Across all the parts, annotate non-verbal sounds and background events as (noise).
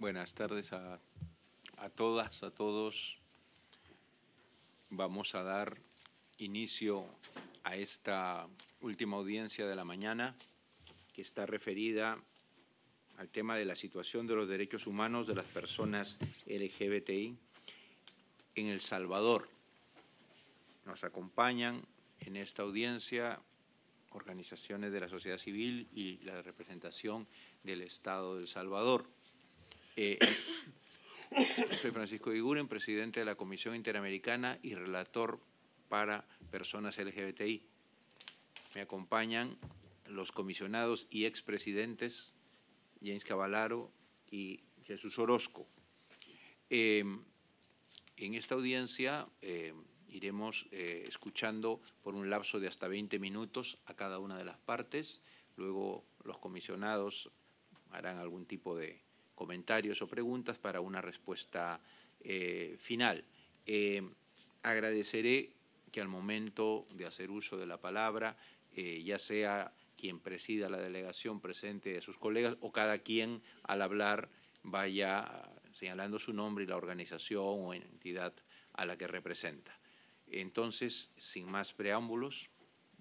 Buenas tardes a, a, todas, a todos. Vamos a dar inicio a esta última audiencia de la mañana que está referida al tema de la situación de los derechos humanos de las personas LGBTI en El Salvador. Nos acompañan en esta audiencia organizaciones de la sociedad civil y la representación del Estado de El Salvador. Eh, eh, (coughs) soy Francisco Iguren, presidente de la Comisión Interamericana y relator para personas LGBTI. Me acompañan los comisionados y expresidentes James Cavalaro y Jesús Orozco. Em, en esta audiencia em, iremos eh, escuchando por un lapso de hasta 20 minutos a cada una de las partes. Luego los comisionados harán algún tipo de comentarios o preguntas para una respuesta eh, final. Eh, agradeceré que al momento de hacer uso de la palabra, eh, ya sea quien presida la delegación presente de sus colegas o cada quien al hablar vaya señalando su nombre y la organización o entidad a la que representa. Entonces, sin más preámbulos,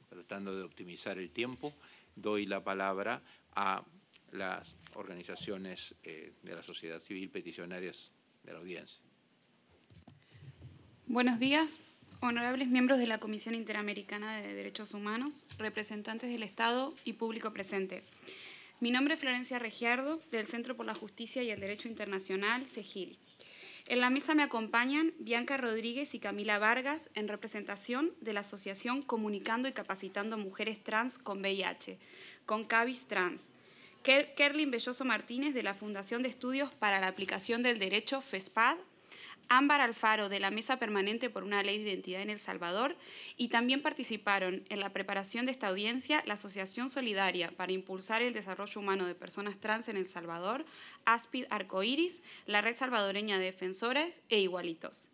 tratando de optimizar el tiempo, doy la palabra a las organizaciones eh, de la sociedad civil peticionarias de la audiencia. Buenos días, honorables miembros de la Comisión Interamericana de Derechos Humanos, representantes del Estado y público presente. Mi nombre es Florencia Regiardo, del Centro por la Justicia y el Derecho Internacional, CEGIL. En la mesa me acompañan Bianca Rodríguez y Camila Vargas en representación de la Asociación Comunicando y Capacitando Mujeres Trans con VIH, con Cavis Trans, Kerlin Belloso Martínez de la Fundación de Estudios para la Aplicación del Derecho, FESPAD, Ámbar Alfaro de la Mesa Permanente por una Ley de Identidad en El Salvador y también participaron en la preparación de esta audiencia la Asociación Solidaria para Impulsar el Desarrollo Humano de Personas Trans en El Salvador, ASPID Arcoiris, la Red Salvadoreña de Defensores e Igualitos.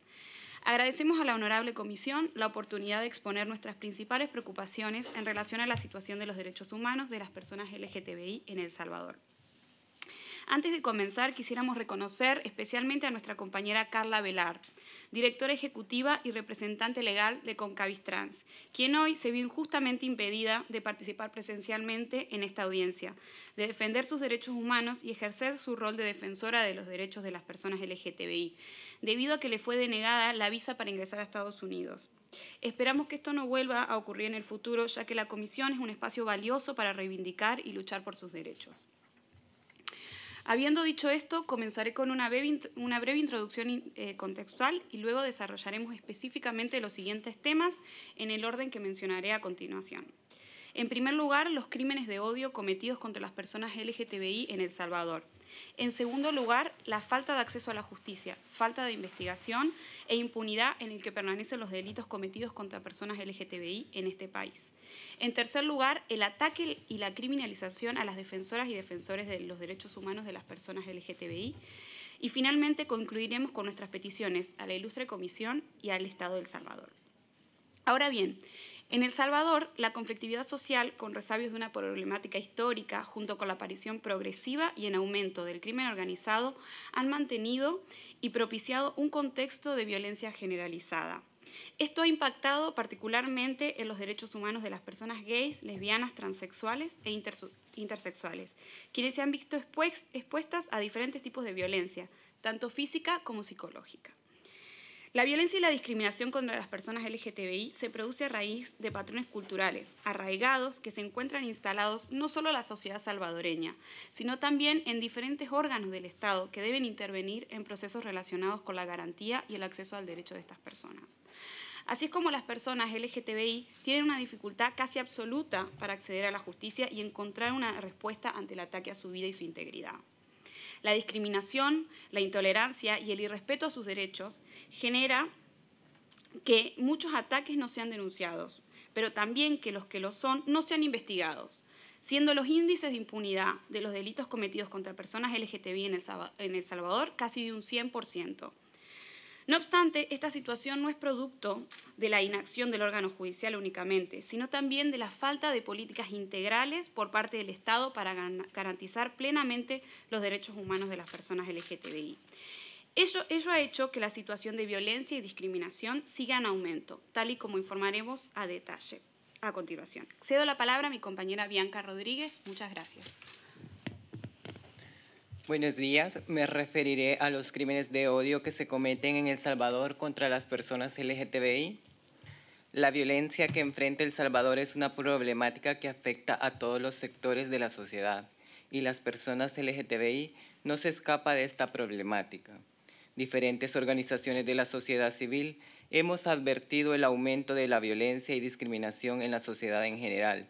Agradecemos a la Honorable Comisión la oportunidad de exponer nuestras principales preocupaciones en relación a la situación de los derechos humanos de las personas LGTBI en El Salvador. Antes de comenzar, quisiéramos reconocer especialmente a nuestra compañera Carla Velar, directora ejecutiva y representante legal de Concavis Trans, quien hoy se vio injustamente impedida de participar presencialmente en esta audiencia, de defender sus derechos humanos y ejercer su rol de defensora de los derechos de las personas LGTBI, debido a que le fue denegada la visa para ingresar a Estados Unidos. Esperamos que esto no vuelva a ocurrir en el futuro, ya que la Comisión es un espacio valioso para reivindicar y luchar por sus derechos. Habiendo dicho esto, comenzaré con una breve, introducción eh, contextual y luego desarrollaremos específicamente los siguientes temas en el orden que mencionaré a continuación. En primer lugar, los crímenes de odio cometidos contra las personas LGTBI en El Salvador. En segundo lugar, la falta de acceso a la justicia, falta de investigación e impunidad en el que permanecen los delitos cometidos contra personas LGTBI en este país. En tercer lugar, el ataque y la criminalización a las defensoras y defensores de los derechos humanos de las personas LGTBI. Y finalmente concluiremos con nuestras peticiones a la ilustre Comisión y al Estado del Salvador. Ahora bien, en El Salvador, la conflictividad social, con resabios de una problemática histórica, junto con la aparición progresiva y en aumento del crimen organizado, han mantenido y propiciado un contexto de violencia generalizada. Esto ha impactado particularmente en los derechos humanos de las personas gays, lesbianas, transexuales e intersexuales, quienes se han visto expuestas a diferentes tipos de violencia, tanto física como psicológica. La violencia y la discriminación contra las personas LGTBI se produce a raíz de patrones culturales arraigados que se encuentran instalados no solo en la sociedad salvadoreña, sino también en diferentes órganos del Estado que deben intervenir en procesos relacionados con la garantía y el acceso al derecho de estas personas. Así es como las personas LGTBI tienen una dificultad casi absoluta para acceder a la justicia y encontrar una respuesta ante el ataque a su vida y su integridad. La discriminación, la intolerancia y el irrespeto a sus derechos genera que muchos ataques no sean denunciados, pero también que los que lo son no sean investigados, siendo los índices de impunidad de los delitos cometidos contra personas LGTBI en El Salvador casi de un 100%. No obstante, esta situación no es producto de la inacción del órgano judicial únicamente, sino también de la falta de políticas integrales por parte del Estado para garantizar plenamente los derechos humanos de las personas LGTBI. Ello, ha hecho que la situación de violencia y discriminación siga en aumento, tal y como informaremos a detalle a continuación. Cedo la palabra a mi compañera Bianca Rodríguez. Muchas gracias. Buenos días. Me referiré a los crímenes de odio que se cometen en El Salvador contra las personas LGTBI. La violencia que enfrenta El Salvador es una problemática que afecta a todos los sectores de la sociedad y las personas LGTBI no se escapa de esta problemática. Diferentes organizaciones de la sociedad civil hemos advertido el aumento de la violencia y discriminación en la sociedad en general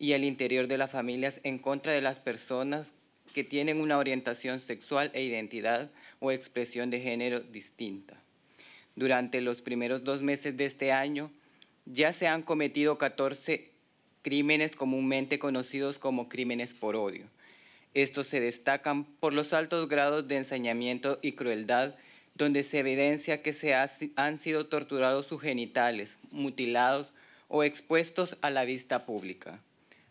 y al interior de las familias en contra de las personas que tienen una orientación sexual e identidad o expresión de género distinta. Durante los primeros dos meses de este año, ya se han cometido 14 crímenes comúnmente conocidos como crímenes por odio. Estos se destacan por los altos grados de ensañamiento y crueldad, donde se evidencia que se han sido torturados sus genitales, mutilados o expuestos a la vista pública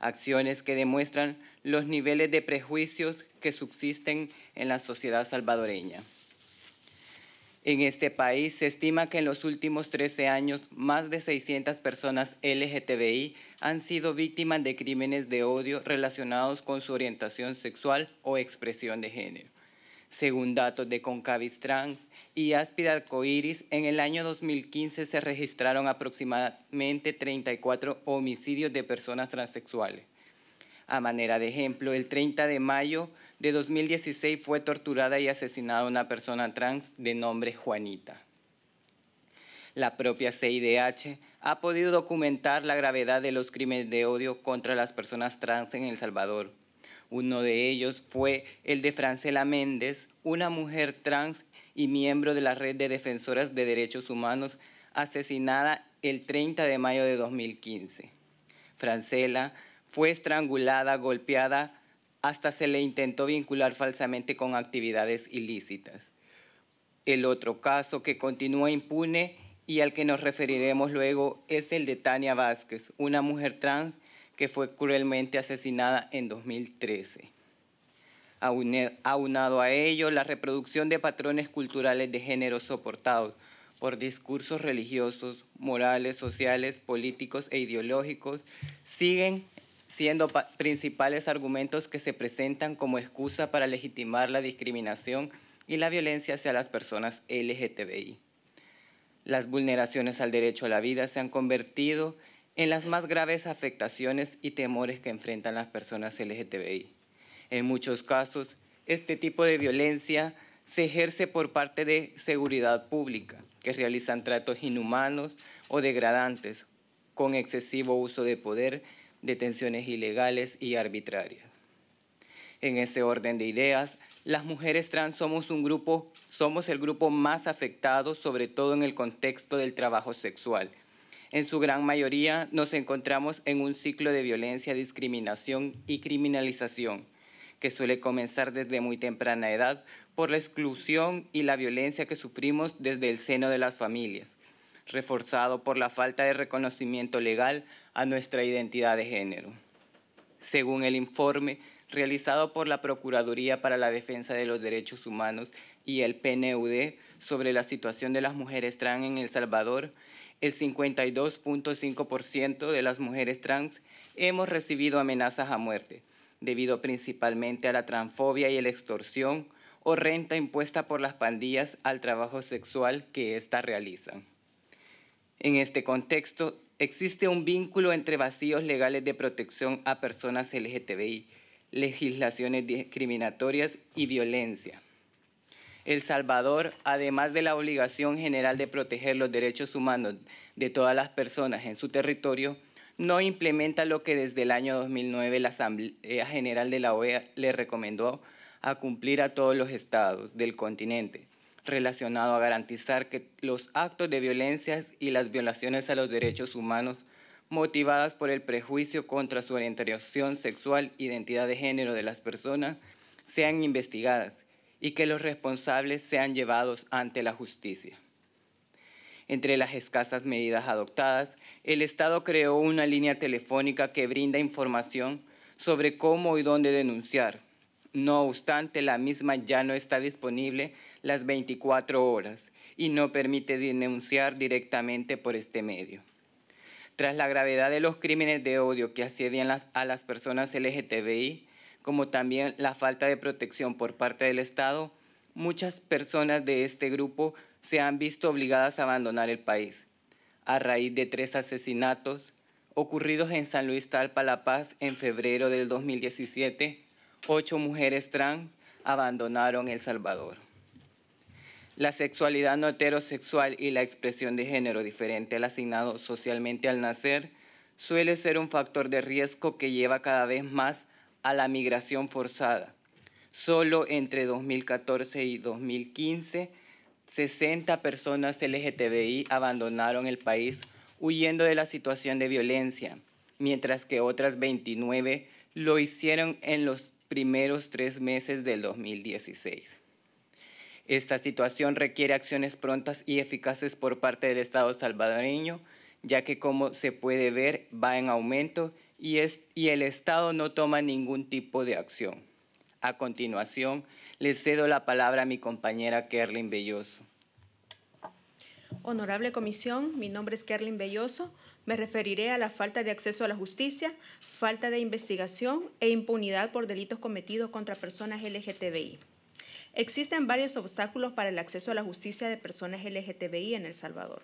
acciones que demuestran los niveles de prejuicios que subsisten en la sociedad salvadoreña. En este país se estima que en los últimos 13 años más de 600 personas LGTBI han sido víctimas de crímenes de odio relacionados con su orientación sexual o expresión de género. Según datos de Trans y Áspida en el año 2015 se registraron aproximadamente 34 homicidios de personas transexuales. A manera de ejemplo, el 30 de mayo de 2016 fue torturada y asesinada una persona trans de nombre Juanita. La propia CIDH ha podido documentar la gravedad de los crímenes de odio contra las personas trans en El Salvador, uno de ellos fue el de Francela Méndez, una mujer trans y miembro de la Red de Defensoras de Derechos Humanos, asesinada el 30 de mayo de 2015. Francela fue estrangulada, golpeada, hasta se le intentó vincular falsamente con actividades ilícitas. El otro caso que continúa impune y al que nos referiremos luego es el de Tania Vázquez, una mujer trans que fue cruelmente asesinada en 2013. Aunado a ello, la reproducción de patrones culturales de género soportados por discursos religiosos, morales, sociales, políticos e ideológicos, siguen siendo principales argumentos que se presentan como excusa para legitimar la discriminación y la violencia hacia las personas LGTBI. Las vulneraciones al derecho a la vida se han convertido en las más graves afectaciones y temores que enfrentan las personas LGTBI. En muchos casos, este tipo de violencia se ejerce por parte de seguridad pública, que realizan tratos inhumanos o degradantes, con excesivo uso de poder, detenciones ilegales y arbitrarias. En ese orden de ideas, las mujeres trans somos un grupo, somos el grupo más afectado, sobre todo en el contexto del trabajo sexual, en su gran mayoría nos encontramos en un ciclo de violencia, discriminación y criminalización que suele comenzar desde muy temprana edad por la exclusión y la violencia que sufrimos desde el seno de las familias, reforzado por la falta de reconocimiento legal a nuestra identidad de género. Según el informe realizado por la Procuraduría para la Defensa de los Derechos Humanos y el PNUD sobre la situación de las mujeres trans en El Salvador, el 52.5% de las mujeres trans hemos recibido amenazas a muerte, debido principalmente a la transfobia y la extorsión o renta impuesta por las pandillas al trabajo sexual que éstas realizan. En este contexto, existe un vínculo entre vacíos legales de protección a personas LGTBI, legislaciones discriminatorias y violencia. El Salvador, además de la obligación general de proteger los derechos humanos de todas las personas en su territorio, no implementa lo que desde el año 2009 la Asamblea General de la OEA le recomendó a cumplir a todos los estados del continente, relacionado a garantizar que los actos de violencia y las violaciones a los derechos humanos motivadas por el prejuicio contra su orientación sexual, identidad de género de las personas, sean investigadas y que los responsables sean llevados ante la justicia. Entre las escasas medidas adoptadas, el Estado creó una línea telefónica que brinda información sobre cómo y dónde denunciar. No obstante, la misma ya no está disponible las 24 horas y no permite denunciar directamente por este medio. Tras la gravedad de los crímenes de odio que asedian a las personas LGTBI, como también la falta de protección por parte del Estado, muchas personas de este grupo se han visto obligadas a abandonar el país, a raíz de tres asesinatos ocurridos en San Luis Talpa, La Paz, en febrero del 2017, ocho mujeres trans abandonaron El Salvador. La sexualidad no heterosexual y la expresión de género diferente al asignado socialmente al nacer suele ser un factor de riesgo que lleva cada vez más a la migración forzada. Solo entre 2014 y 2015, 60 personas LGTBI abandonaron el país huyendo de la situación de violencia, mientras que otras 29 lo hicieron en los primeros tres meses del 2016. Esta situación requiere acciones prontas y eficaces por parte del Estado salvadoreño, ya que como se puede ver va en aumento y, el Estado no toma ningún tipo de acción. A continuación, le cedo la palabra a mi compañera Kerlin Belloso. Honorable Comisión, mi nombre es Kerlin Belloso. Me referiré a la falta de acceso a la justicia, falta de investigación e impunidad por delitos cometidos contra personas LGTBI. Existen varios obstáculos para el acceso a la justicia de personas LGTBI en El Salvador.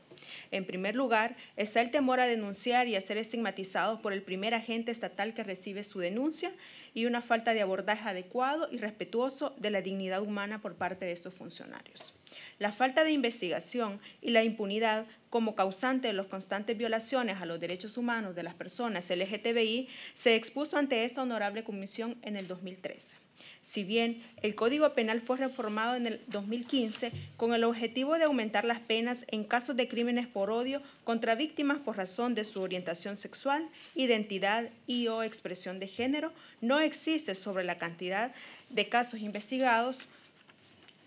En primer lugar, está el temor a denunciar y a ser estigmatizados por el primer agente estatal que recibe su denuncia y una falta de abordaje adecuado y respetuoso de la dignidad humana por parte de estos funcionarios la falta de investigación y la impunidad como causante de las constantes violaciones a los derechos humanos de las personas LGTBI, se expuso ante esta honorable comisión en el 2013. Si bien el Código Penal fue reformado en el 2015 con el objetivo de aumentar las penas en casos de crímenes por odio contra víctimas por razón de su orientación sexual, identidad y o expresión de género, no existe sobre la cantidad de casos investigados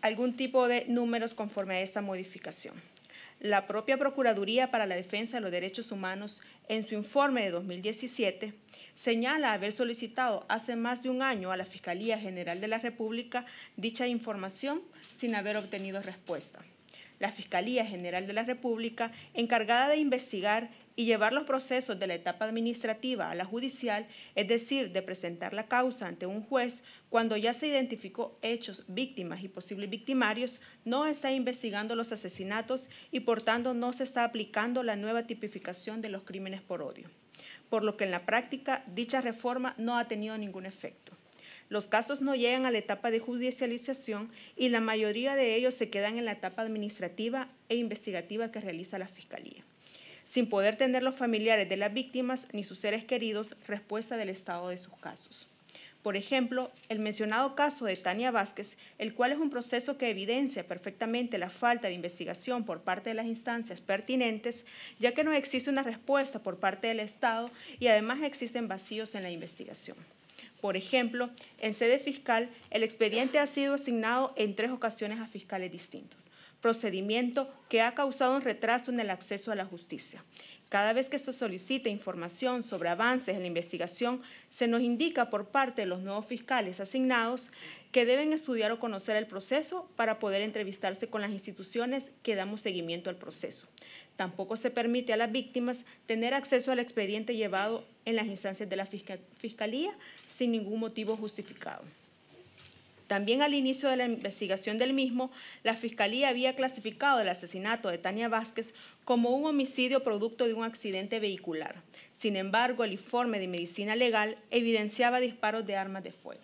algún tipo de números conforme a esta modificación. La propia Procuraduría para la Defensa de los Derechos Humanos, en su informe de 2017, señala haber solicitado hace más de un año a la Fiscalía General de la República dicha información sin haber obtenido respuesta. La Fiscalía General de la República, encargada de investigar y llevar los procesos de la etapa administrativa a la judicial, es decir, de presentar la causa ante un juez cuando ya se identificó hechos, víctimas y posibles victimarios, no está investigando los asesinatos y por tanto no se está aplicando la nueva tipificación de los crímenes por odio, por lo que en la práctica dicha reforma no ha tenido ningún efecto. Los casos no llegan a la etapa de judicialización y la mayoría de ellos se quedan en la etapa administrativa e investigativa que realiza la Fiscalía sin poder tener los familiares de las víctimas ni sus seres queridos respuesta del estado de sus casos. Por ejemplo, el mencionado caso de Tania Vázquez, el cual es un proceso que evidencia perfectamente la falta de investigación por parte de las instancias pertinentes, ya que no existe una respuesta por parte del Estado y además existen vacíos en la investigación. Por ejemplo, en sede fiscal, el expediente ha sido asignado en tres ocasiones a fiscales distintos procedimiento que ha causado un retraso en el acceso a la justicia. Cada vez que se solicita información sobre avances en la investigación, se nos indica por parte de los nuevos fiscales asignados que deben estudiar o conocer el proceso para poder entrevistarse con las instituciones que damos seguimiento al proceso. Tampoco se permite a las víctimas tener acceso al expediente llevado en las instancias de la fiscalía sin ningún motivo justificado. También al inicio de la investigación del mismo, la Fiscalía había clasificado el asesinato de Tania Vázquez como un homicidio producto de un accidente vehicular. Sin embargo, el informe de medicina legal evidenciaba disparos de armas de fuego.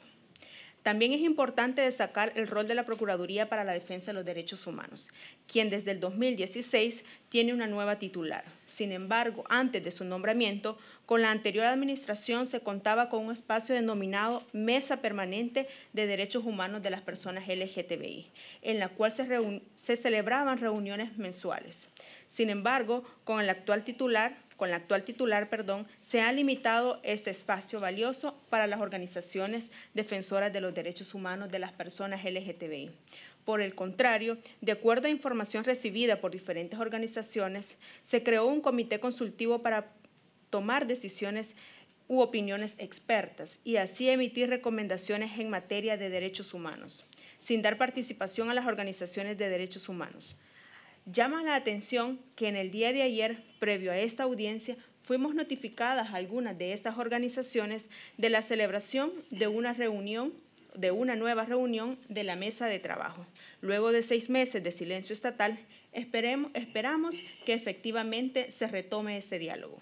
También es importante destacar el rol de la Procuraduría para la Defensa de los Derechos Humanos, quien desde el 2016 tiene una nueva titular. Sin embargo, antes de su nombramiento, con la anterior administración se contaba con un espacio denominado Mesa Permanente de Derechos Humanos de las Personas LGTBI, en la cual se, se celebraban reuniones mensuales. Sin embargo, con el actual titular, con la actual titular, perdón, se ha limitado este espacio valioso para las organizaciones defensoras de los derechos humanos de las personas LGTBI. Por el contrario, de acuerdo a información recibida por diferentes organizaciones, se creó un comité consultivo para tomar decisiones u opiniones expertas y así emitir recomendaciones en materia de derechos humanos, sin dar participación a las organizaciones de derechos humanos. Llama la atención que en el día de ayer, previo a esta audiencia, fuimos notificadas algunas de estas organizaciones de la celebración de una reunión, de una nueva reunión de la mesa de trabajo. Luego de seis meses de silencio estatal, esperemos, esperamos que efectivamente se retome ese diálogo.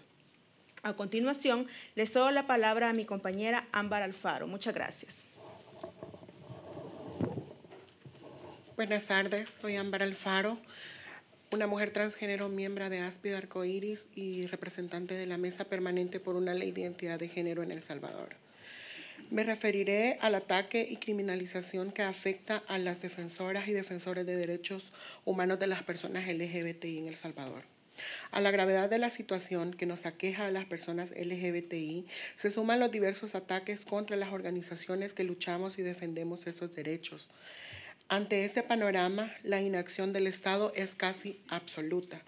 A continuación, le cedo la palabra a mi compañera Ámbar Alfaro. Muchas gracias. Buenas tardes, soy Ámbar Alfaro una mujer transgénero, miembro de Aspid Arcoiris y representante de la Mesa Permanente por una Ley de Identidad de Género en El Salvador. Me referiré al ataque y criminalización que afecta a las defensoras y defensores de derechos humanos de las personas LGBTI en El Salvador. A la gravedad de la situación que nos aqueja a las personas LGBTI se suman los diversos ataques contra las organizaciones que luchamos y defendemos estos derechos. Ante este panorama, la inacción del Estado es casi absoluta.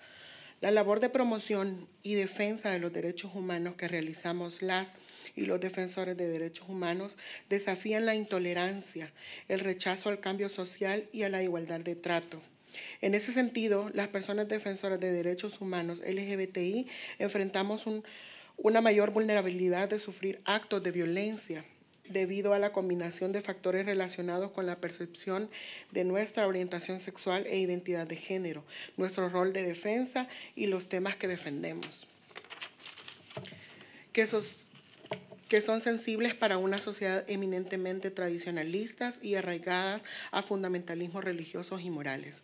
La labor de promoción y defensa de los derechos humanos que realizamos las y los defensores de derechos humanos desafían la intolerancia, el rechazo al cambio social y a la igualdad de trato. En ese sentido, las personas defensoras de derechos humanos LGBTI enfrentamos una mayor vulnerabilidad de sufrir actos de violencia, debido a la combinación de factores relacionados con la percepción de nuestra orientación sexual e identidad de género, nuestro rol de defensa y los temas que defendemos que son sensibles para una sociedad eminentemente tradicionalistas y arraigadas a fundamentalismos religiosos y morales.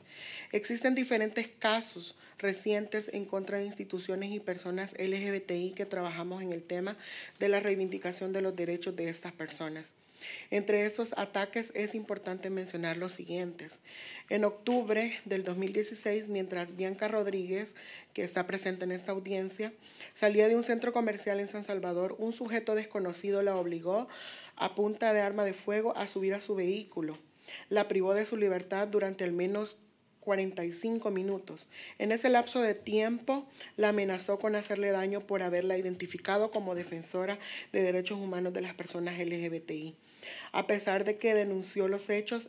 Existen diferentes casos recientes en contra de instituciones y personas LGBTI que trabajamos en el tema de la reivindicación de los derechos de estas personas. Entre estos ataques es importante mencionar los siguientes. En octubre del 2016, mientras Bianca Rodríguez, que está presente en esta audiencia, salía de un centro comercial en San Salvador, un sujeto desconocido la obligó a punta de arma de fuego a subir a su vehículo. La privó de su libertad durante al menos 45 minutos. En ese lapso de tiempo la amenazó con hacerle daño por haberla identificado como defensora de derechos humanos de las personas LGBTI. A pesar de que denunció los hechos,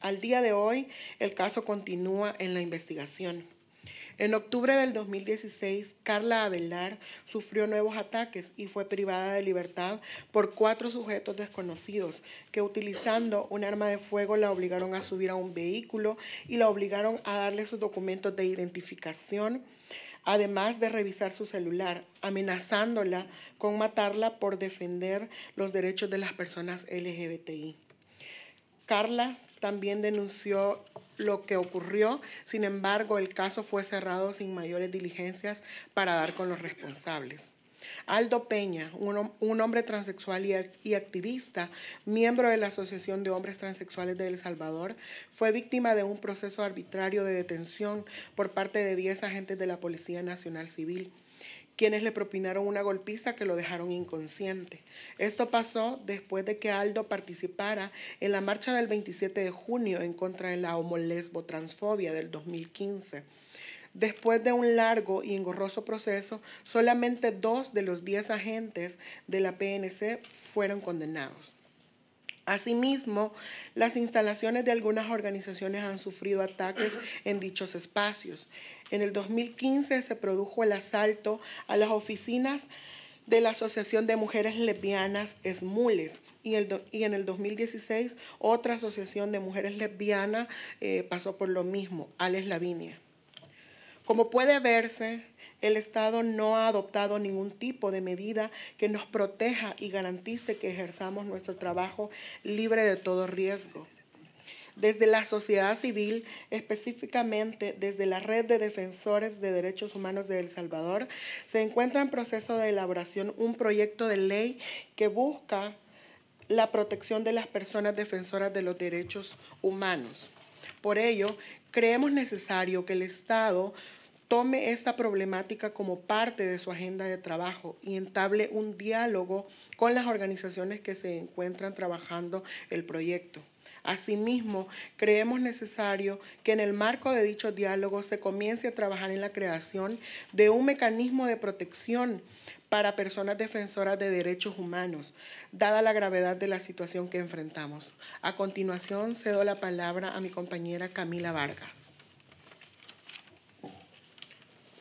al día de hoy el caso continúa en la investigación. En octubre del 2016, Carla Abelar sufrió nuevos ataques y fue privada de libertad por cuatro sujetos desconocidos que utilizando un arma de fuego la obligaron a subir a un vehículo y la obligaron a darle sus documentos de identificación además de revisar su celular, amenazándola con matarla por defender los derechos de las personas LGBTI. Carla también denunció lo que ocurrió, sin embargo el caso fue cerrado sin mayores diligencias para dar con los responsables. Aldo Peña, un, hombre transexual y, activista, miembro de la Asociación de Hombres Transexuales de El Salvador, fue víctima de un proceso arbitrario de detención por parte de 10 agentes de la Policía Nacional Civil quienes le propinaron una golpiza que lo dejaron inconsciente. Esto pasó después de que Aldo participara en la marcha del 27 de junio en contra de la homolesbo transfobia del 2015. Después de un largo y engorroso proceso, solamente dos de los diez agentes de la PNC fueron condenados. Asimismo, las instalaciones de algunas organizaciones han sufrido ataques en dichos espacios. En el 2015 se produjo el asalto a las oficinas de la Asociación de Mujeres Lesbianas Esmules y, el, y en el 2016 otra asociación de mujeres lesbianas eh, pasó por lo mismo, Alex Lavinia. Como puede verse, el Estado no ha adoptado ningún tipo de medida que nos proteja y garantice que ejerzamos nuestro trabajo libre de todo riesgo. Desde la sociedad civil, específicamente desde la Red de Defensores de Derechos Humanos de El Salvador, se encuentra en proceso de elaboración un proyecto de ley que busca la protección de las personas defensoras de los derechos humanos. Por ello, creemos necesario que el Estado tome esta problemática como parte de su agenda de trabajo y entable un diálogo con las organizaciones que se encuentran trabajando el proyecto. Asimismo, creemos necesario que en el marco de dicho diálogo se comience a trabajar en la creación de un mecanismo de protección para personas defensoras de derechos humanos, dada la gravedad de la situación que enfrentamos. A continuación, cedo la palabra a mi compañera Camila Vargas.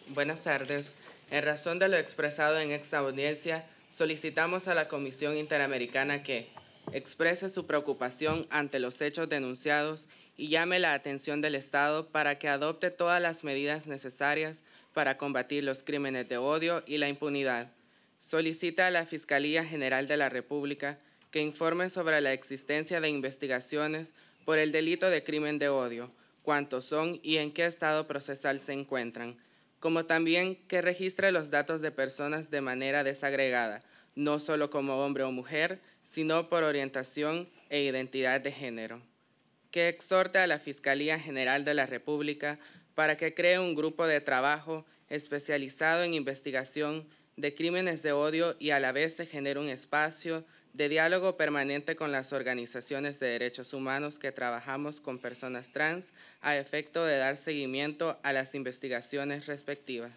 Buenas tardes. En razón de lo expresado en esta audiencia, solicitamos a la Comisión Interamericana que exprese su preocupación ante los hechos denunciados y llame la atención del Estado para que adopte todas las medidas necesarias para combatir los crímenes de odio y la impunidad. Solicita a la Fiscalía General de la República que informe sobre la existencia de investigaciones por el delito de crimen de odio, cuántos son y en qué estado procesal se encuentran como también que registre los datos de personas de manera desagregada, no solo como hombre o mujer, sino por orientación e identidad de género, que exhorte a la Fiscalía General de la República para que cree un grupo de trabajo especializado en investigación de crímenes de odio y a la vez se genere un espacio de diálogo permanente con las organizaciones de derechos humanos que trabajamos con personas trans a efecto de dar seguimiento a las investigaciones respectivas.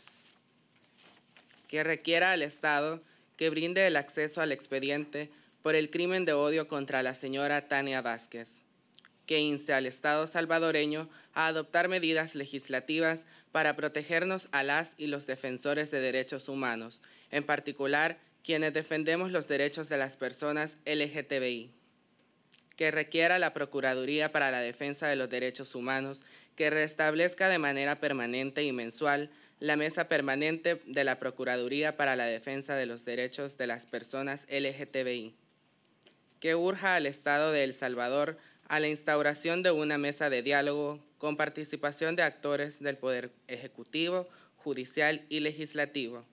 Que requiera al Estado que brinde el acceso al expediente por el crimen de odio contra la señora Tania Vázquez. Que inste al Estado salvadoreño a adoptar medidas legislativas para protegernos a las y los defensores de derechos humanos, en particular quienes defendemos los derechos de las personas LGTBI, que requiera la Procuraduría para la Defensa de los Derechos Humanos que restablezca de manera permanente y mensual la Mesa Permanente de la Procuraduría para la Defensa de los Derechos de las Personas LGTBI, que urja al Estado de El Salvador a la instauración de una mesa de diálogo con participación de actores del Poder Ejecutivo, Judicial y Legislativo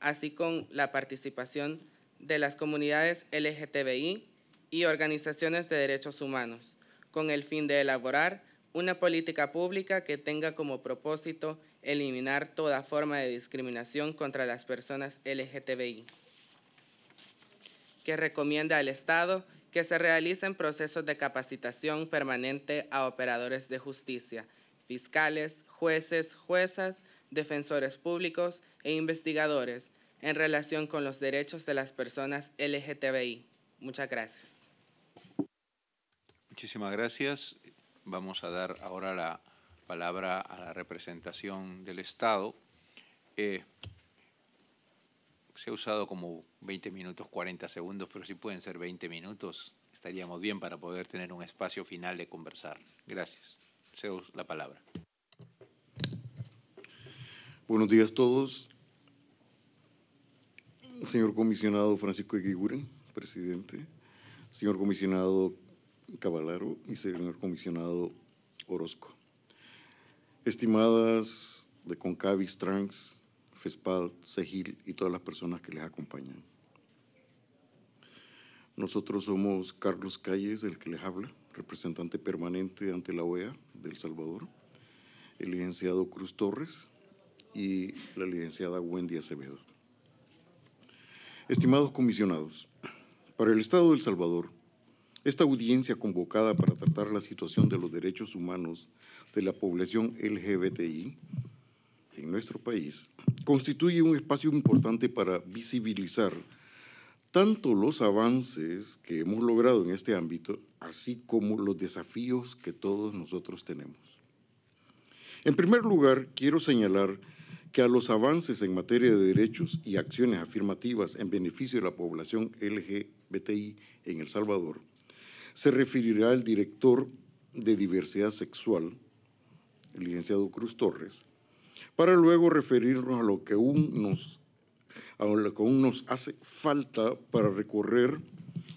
así con la participación de las comunidades LGTBI y organizaciones de derechos humanos, con el fin de elaborar una política pública que tenga como propósito eliminar toda forma de discriminación contra las personas LGTBI, que recomienda al Estado que se realicen procesos de capacitación permanente a operadores de justicia, fiscales, jueces, juezas, defensores públicos e investigadores en relación con los derechos de las personas LGTBI. Muchas gracias. Muchísimas gracias. Vamos a dar ahora la palabra a la representación del Estado. Eh, se ha usado como 20 minutos, 40 segundos, pero si pueden ser 20 minutos, estaríamos bien para poder tener un espacio final de conversar. Gracias. Se usa la palabra. Buenos días a todos. Señor comisionado Francisco Eguiguren, presidente. Señor comisionado Cavalaro y señor comisionado Orozco. Estimadas de Concavis, Trans, Fespal, SEGIL y todas las personas que les acompañan. Nosotros somos Carlos Calles, el que les habla, representante permanente ante la OEA del El Salvador, el licenciado Cruz Torres, y la licenciada Wendy Acevedo. Estimados comisionados, para el Estado de El Salvador, esta audiencia convocada para tratar la situación de los derechos humanos de la población LGBTI en nuestro país constituye un espacio importante para visibilizar tanto los avances que hemos logrado en este ámbito, así como los desafíos que todos nosotros tenemos. En primer lugar, quiero señalar que a los avances en materia de derechos y acciones afirmativas en beneficio de la población LGBTI en El Salvador se referirá el director de diversidad sexual, el licenciado Cruz Torres, para luego referirnos a lo que aún nos, a que aún nos hace falta para recorrer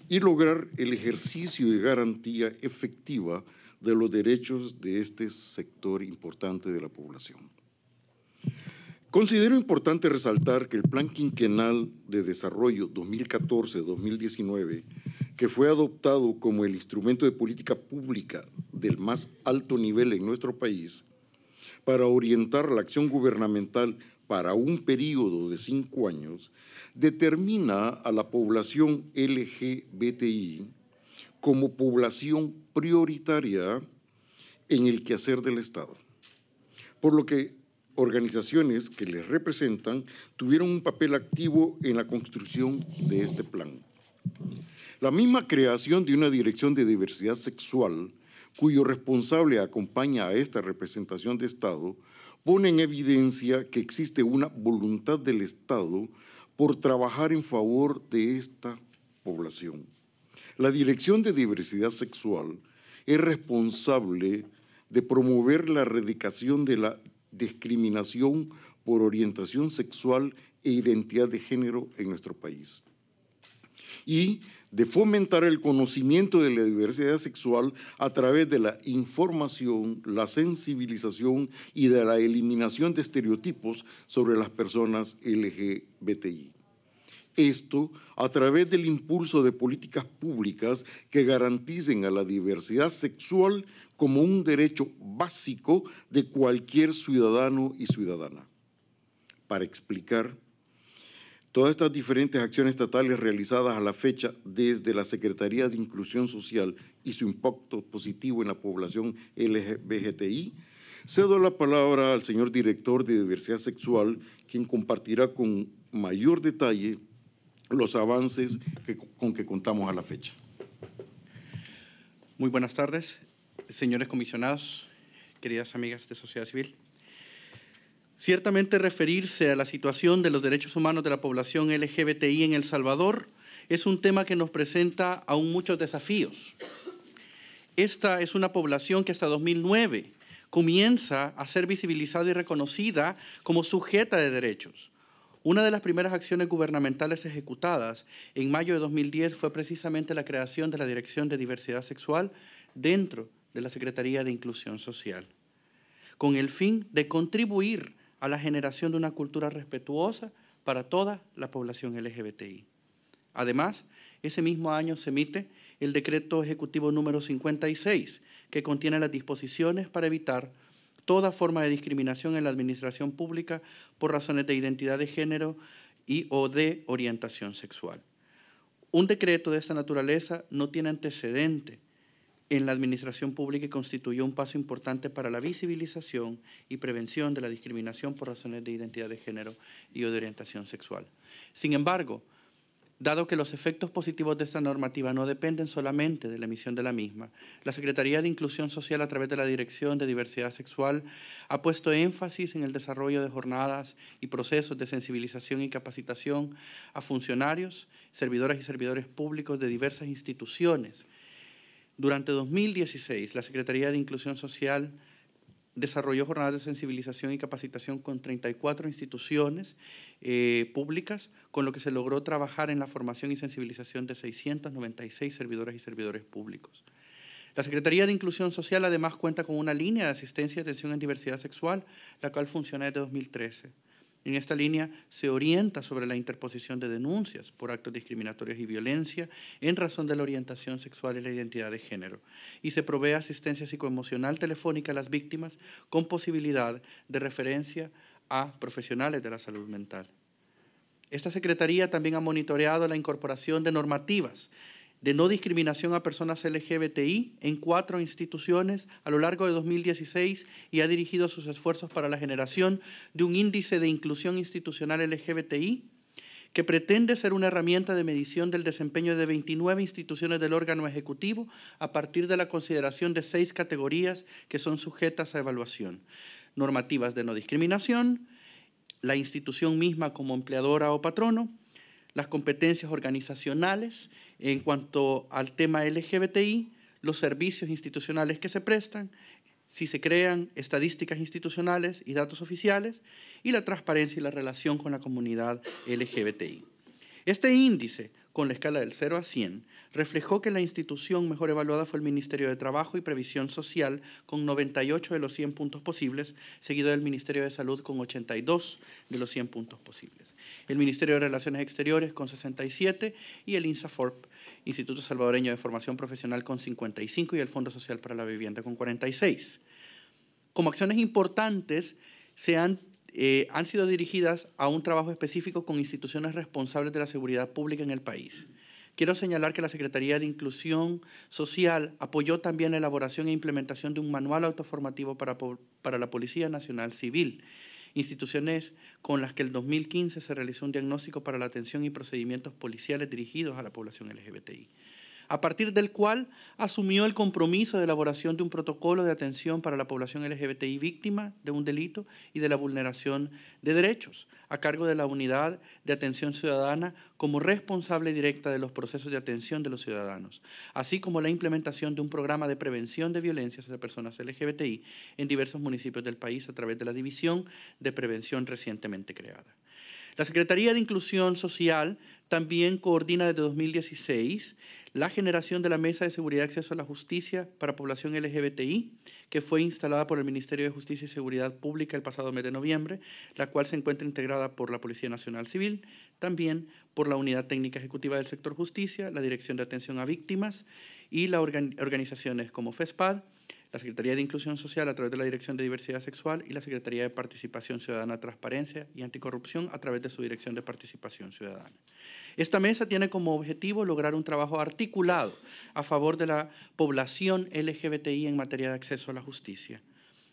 y lograr el ejercicio y garantía efectiva de los derechos de este sector importante de la población. Considero importante resaltar que el Plan Quinquenal de Desarrollo 2014-2019, que fue adoptado como el instrumento de política pública del más alto nivel en nuestro país, para orientar la acción gubernamental para un periodo de cinco años, determina a la población LGBTI como población prioritaria en el quehacer del Estado, por lo que organizaciones que les representan tuvieron un papel activo en la construcción de este plan. La misma creación de una dirección de diversidad sexual, cuyo responsable acompaña a esta representación de Estado, pone en evidencia que existe una voluntad del Estado por trabajar en favor de esta población. La Dirección de Diversidad Sexual es responsable de promover la erradicación de la discriminación por orientación sexual e identidad de género en nuestro país. Y de fomentar el conocimiento de la diversidad sexual a través de la información, la sensibilización y de la eliminación de estereotipos sobre las personas LGBTI. Esto a través del impulso de políticas públicas que garanticen a la diversidad sexual como un derecho básico de cualquier ciudadano y ciudadana. Para explicar, todas estas diferentes acciones estatales realizadas a la fecha desde la Secretaría de Inclusión Social y su impacto positivo en la población LGBTI, cedo la palabra al señor director de diversidad sexual, quien compartirá con mayor detalle los avances con que contamos a la fecha. Muy buenas tardes, señores comisionados, queridas amigas de sociedad civil. Ciertamente referirse a la situación de los derechos humanos de la población LGBTI en El Salvador es un tema que nos presenta aún muchos desafíos. Esta es una población que hasta 2009 comienza a ser visibilizada y reconocida como sujeta de derechos una de las primeras acciones gubernamentales ejecutadas en mayo de 2010 fue precisamente la creación de la Dirección de Diversidad Sexual dentro de la Secretaría de Inclusión Social, con el fin de contribuir a la generación de una cultura respetuosa para toda la población LGBTI. Además, ese mismo año se emite el decreto ejecutivo número 56, que contiene las disposiciones para evitar toda forma de discriminación en la administración pública por razones de identidad de género y o de orientación sexual. Un decreto de esta naturaleza no tiene antecedente en la administración pública y constituyó un paso importante para la visibilización y prevención de la discriminación por razones de identidad de género y o de orientación sexual. Sin embargo, Dado que los efectos positivos de esta normativa no dependen solamente de la emisión de la misma, la Secretaría de Inclusión Social a través de la Dirección de Diversidad Sexual ha puesto énfasis en el desarrollo de jornadas y procesos de sensibilización y capacitación a funcionarios, servidoras y servidores públicos de diversas instituciones. Durante 2016, la Secretaría de Inclusión Social desarrolló jornadas de sensibilización y capacitación con 34 instituciones eh, públicas, con lo que se logró trabajar en la formación y sensibilización de 696 servidoras y servidores públicos. La Secretaría de Inclusión Social además cuenta con una línea de asistencia y atención en diversidad sexual, la cual funciona desde 2013. En esta línea se orienta sobre la interposición de denuncias por actos discriminatorios y violencia en razón de la orientación sexual y la identidad de género y se provee asistencia psicoemocional telefónica a las víctimas con posibilidad de referencia a profesionales de la salud mental. Esta Secretaría también ha monitoreado la incorporación de normativas de no discriminación a personas LGBTI en cuatro instituciones a lo largo de 2016 y ha dirigido sus esfuerzos para la generación de un índice de inclusión institucional LGBTI que pretende ser una herramienta de medición del desempeño de 29 instituciones del órgano ejecutivo a partir de la consideración de seis categorías que son sujetas a evaluación. Normativas de no discriminación, la institución misma como empleadora o patrono, las competencias organizacionales, en cuanto al tema LGBTI, los servicios institucionales que se prestan, si se crean estadísticas institucionales y datos oficiales, y la transparencia y la relación con la comunidad LGBTI. Este índice, con la escala del 0 a 100, reflejó que la institución mejor evaluada fue el Ministerio de Trabajo y Previsión Social, con 98 de los 100 puntos posibles, seguido del Ministerio de Salud con 82 de los 100 puntos posibles el Ministerio de Relaciones Exteriores con 67 y el INSAFORP, Instituto Salvadoreño de Formación Profesional con 55 y el Fondo Social para la Vivienda con 46. Como acciones importantes se han, eh, han sido dirigidas a un trabajo específico con instituciones responsables de la seguridad pública en el país. Quiero señalar que la Secretaría de Inclusión Social apoyó también la elaboración e implementación de un manual autoformativo para, para la Policía Nacional Civil instituciones con las que el 2015 se realizó un diagnóstico para la atención y procedimientos policiales dirigidos a la población LGBTI a partir del cual asumió el compromiso de elaboración de un protocolo de atención para la población LGBTI víctima de un delito y de la vulneración de derechos, a cargo de la Unidad de Atención Ciudadana como responsable directa de los procesos de atención de los ciudadanos, así como la implementación de un programa de prevención de violencias de personas LGBTI en diversos municipios del país a través de la División de Prevención recientemente creada. La Secretaría de Inclusión Social también coordina desde 2016 la generación de la Mesa de Seguridad y Acceso a la Justicia para Población LGBTI, que fue instalada por el Ministerio de Justicia y Seguridad Pública el pasado mes de noviembre, la cual se encuentra integrada por la Policía Nacional Civil, también por la Unidad Técnica Ejecutiva del Sector Justicia, la Dirección de Atención a Víctimas y las organizaciones como FESPAD, la Secretaría de Inclusión Social a través de la Dirección de Diversidad Sexual y la Secretaría de Participación Ciudadana, Transparencia y Anticorrupción a través de su Dirección de Participación Ciudadana. Esta mesa tiene como objetivo lograr un trabajo articulado a favor de la población LGBTI en materia de acceso a la justicia.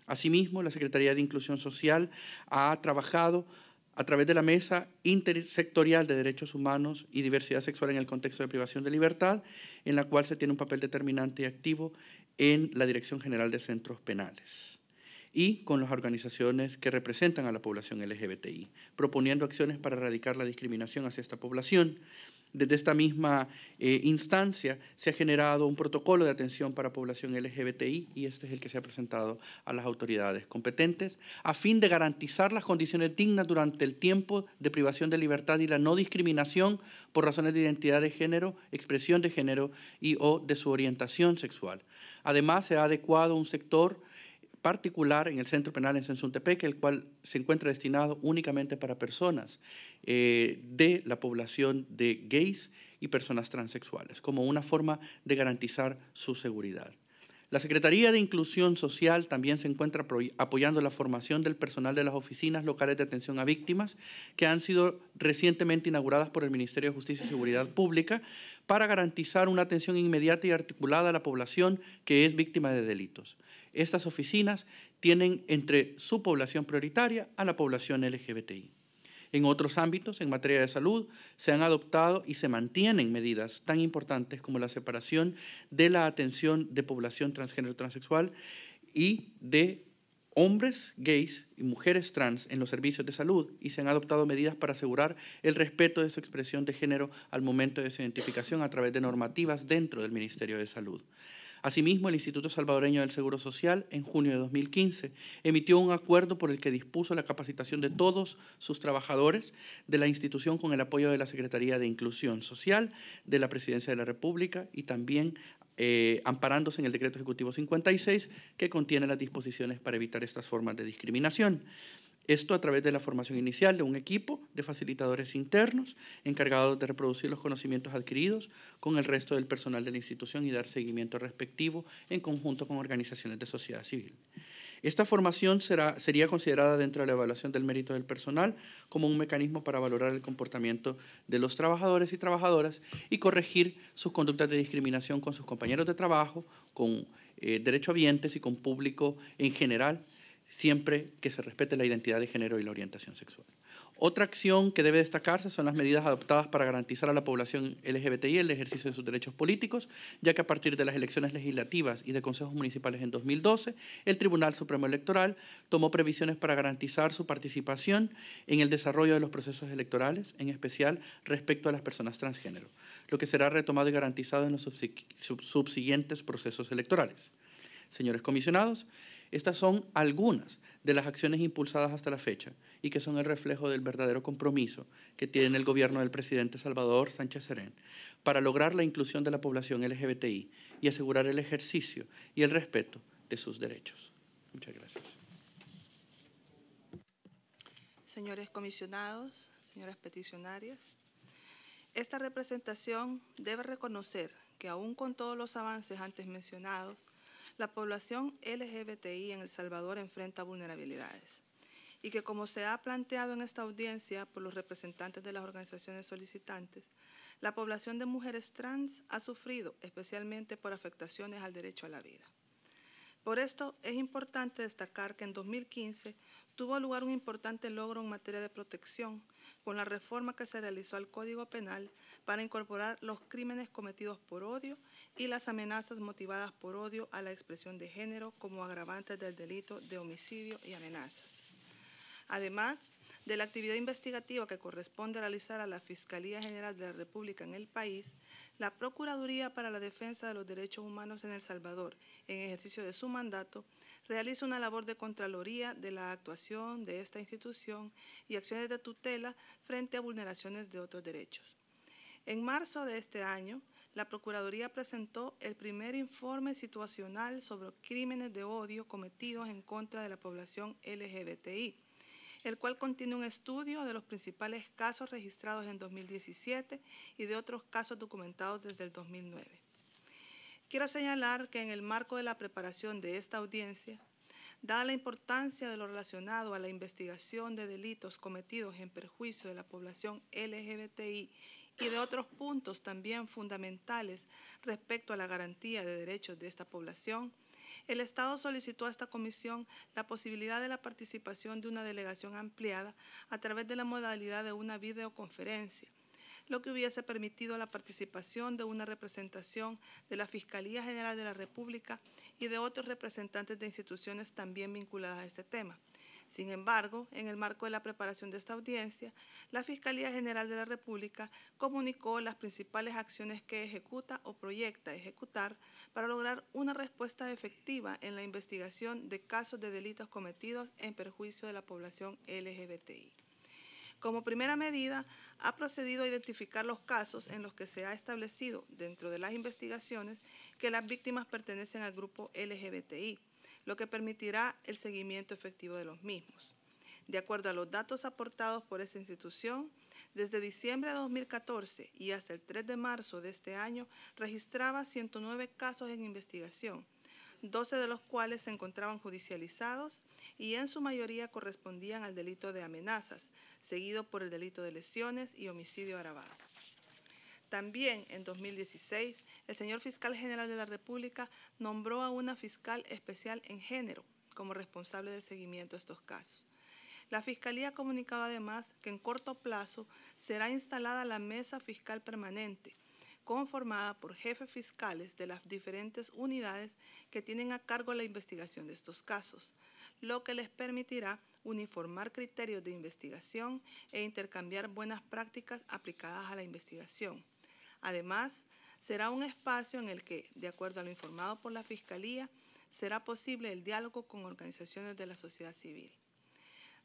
Asimismo, la Secretaría de Inclusión Social ha trabajado a través de la Mesa Intersectorial de Derechos Humanos y Diversidad Sexual en el contexto de privación de libertad, en la cual se tiene un papel determinante y activo en la Dirección General de Centros Penales y con las organizaciones que representan a la población LGBTI, proponiendo acciones para erradicar la discriminación hacia esta población. Desde esta misma eh, instancia se ha generado un protocolo de atención para población LGBTI y este es el que se ha presentado a las autoridades competentes a fin de garantizar las condiciones dignas durante el tiempo de privación de libertad y la no discriminación por razones de identidad de género, expresión de género y o de su orientación sexual Además, se ha adecuado un sector particular en el Centro Penal en Sensuntepec, el cual se encuentra destinado únicamente para personas eh, de la población de gays y personas transexuales, como una forma de garantizar su seguridad. La Secretaría de Inclusión Social también se encuentra apoyando la formación del personal de las oficinas locales de atención a víctimas que han sido recientemente inauguradas por el Ministerio de Justicia y Seguridad Pública para garantizar una atención inmediata y articulada a la población que es víctima de delitos. Estas oficinas tienen entre su población prioritaria a la población LGBTI. En otros ámbitos, en materia de salud, se han adoptado y se mantienen medidas tan importantes como la separación de la atención de población transgénero transexual y de hombres gays y mujeres trans en los servicios de salud y se han adoptado medidas para asegurar el respeto de su expresión de género al momento de su identificación a través de normativas dentro del Ministerio de Salud. Asimismo, el Instituto Salvadoreño del Seguro Social, en junio de 2015, emitió un acuerdo por el que dispuso la capacitación de todos sus trabajadores de la institución con el apoyo de la Secretaría de Inclusión Social, de la Presidencia de la República y también eh, amparándose en el Decreto Ejecutivo 56, que contiene las disposiciones para evitar estas formas de discriminación. Esto a través de la formación inicial de un equipo de facilitadores internos encargados de reproducir los conocimientos adquiridos con el resto del personal de la institución y dar seguimiento respectivo en conjunto con organizaciones de sociedad civil. Esta formación será, sería considerada dentro de la evaluación del mérito del personal como un mecanismo para valorar el comportamiento de los trabajadores y trabajadoras y corregir sus conductas de discriminación con sus compañeros de trabajo, con derecho derechohabientes y con público en general, siempre que se respete la identidad de género y la orientación sexual. Otra acción que debe destacarse son las medidas adoptadas para garantizar a la población LGBTI el ejercicio de sus derechos políticos, ya que a partir de las elecciones legislativas y de consejos municipales en 2012, el Tribunal Supremo Electoral tomó previsiones para garantizar su participación en el desarrollo de los procesos electorales, en especial respecto a las personas transgénero, lo que será retomado y garantizado en los subsiguientes procesos electorales. Señores comisionados, estas son algunas de las acciones impulsadas hasta la fecha y que son el reflejo del verdadero compromiso que tiene el gobierno del presidente Salvador Sánchez Serén para lograr la inclusión de la población LGBTI y asegurar el ejercicio y el respeto de sus derechos. Muchas gracias. Señores comisionados, señoras peticionarias, esta representación debe reconocer que aún con todos los avances antes mencionados, la población LGBTI en El Salvador enfrenta vulnerabilidades y que como se ha planteado en esta audiencia por los representantes de las organizaciones solicitantes, la población de mujeres trans ha sufrido especialmente por afectaciones al derecho a la vida. Por esto es importante destacar que en 2015 tuvo lugar un importante logro en materia de protección con la reforma que se realizó al Código Penal para incorporar los crímenes cometidos por odio y las amenazas motivadas por odio a la expresión de género como agravantes del delito de homicidio y amenazas. Además de la actividad investigativa que corresponde realizar a la Fiscalía General de la República en el país, la Procuraduría para la Defensa de los Derechos Humanos en El Salvador, en ejercicio de su mandato, realiza una labor de contraloría de la actuación de esta institución y acciones de tutela frente a vulneraciones de otros derechos. En marzo de este año, la Procuraduría presentó el primer informe situacional sobre crímenes de odio cometidos en contra de la población LGBTI, el cual contiene un estudio de los principales casos registrados en 2017 y de otros casos documentados desde el 2009. Quiero señalar que en el marco de la preparación de esta audiencia, Dada la importancia de lo relacionado a la investigación de delitos cometidos en perjuicio de la población LGBTI y de otros puntos también fundamentales respecto a la garantía de derechos de esta población, el Estado solicitó a esta comisión la posibilidad de la participación de una delegación ampliada a través de la modalidad de una videoconferencia, lo que hubiese permitido la participación de una representación de la Fiscalía General de la República y de otros representantes de instituciones también vinculadas a este tema. Sin embargo, en el marco de la preparación de esta audiencia, la Fiscalía General de la República comunicó las principales acciones que ejecuta o proyecta ejecutar para lograr una respuesta efectiva en la investigación de casos de delitos cometidos en perjuicio de la población LGBTI. Como primera medida, ha procedido a identificar los casos en los que se ha establecido dentro de las investigaciones que las víctimas pertenecen al grupo LGBTI lo que permitirá el seguimiento efectivo de los mismos. De acuerdo a los datos aportados por esa institución, desde diciembre de 2014 y hasta el 3 de marzo de este año, registraba 109 casos en investigación, 12 de los cuales se encontraban judicializados y en su mayoría correspondían al delito de amenazas, seguido por el delito de lesiones y homicidio agravado. También en 2016 el señor fiscal general de la República nombró a una fiscal especial en género como responsable del seguimiento de estos casos. La Fiscalía ha comunicado además que en corto plazo será instalada la mesa fiscal permanente, conformada por jefes fiscales de las diferentes unidades que tienen a cargo la investigación de estos casos, lo que les permitirá uniformar criterios de investigación e intercambiar buenas prácticas aplicadas a la investigación. Además, será un espacio en el que, de acuerdo a lo informado por la Fiscalía, será posible el diálogo con organizaciones de la sociedad civil.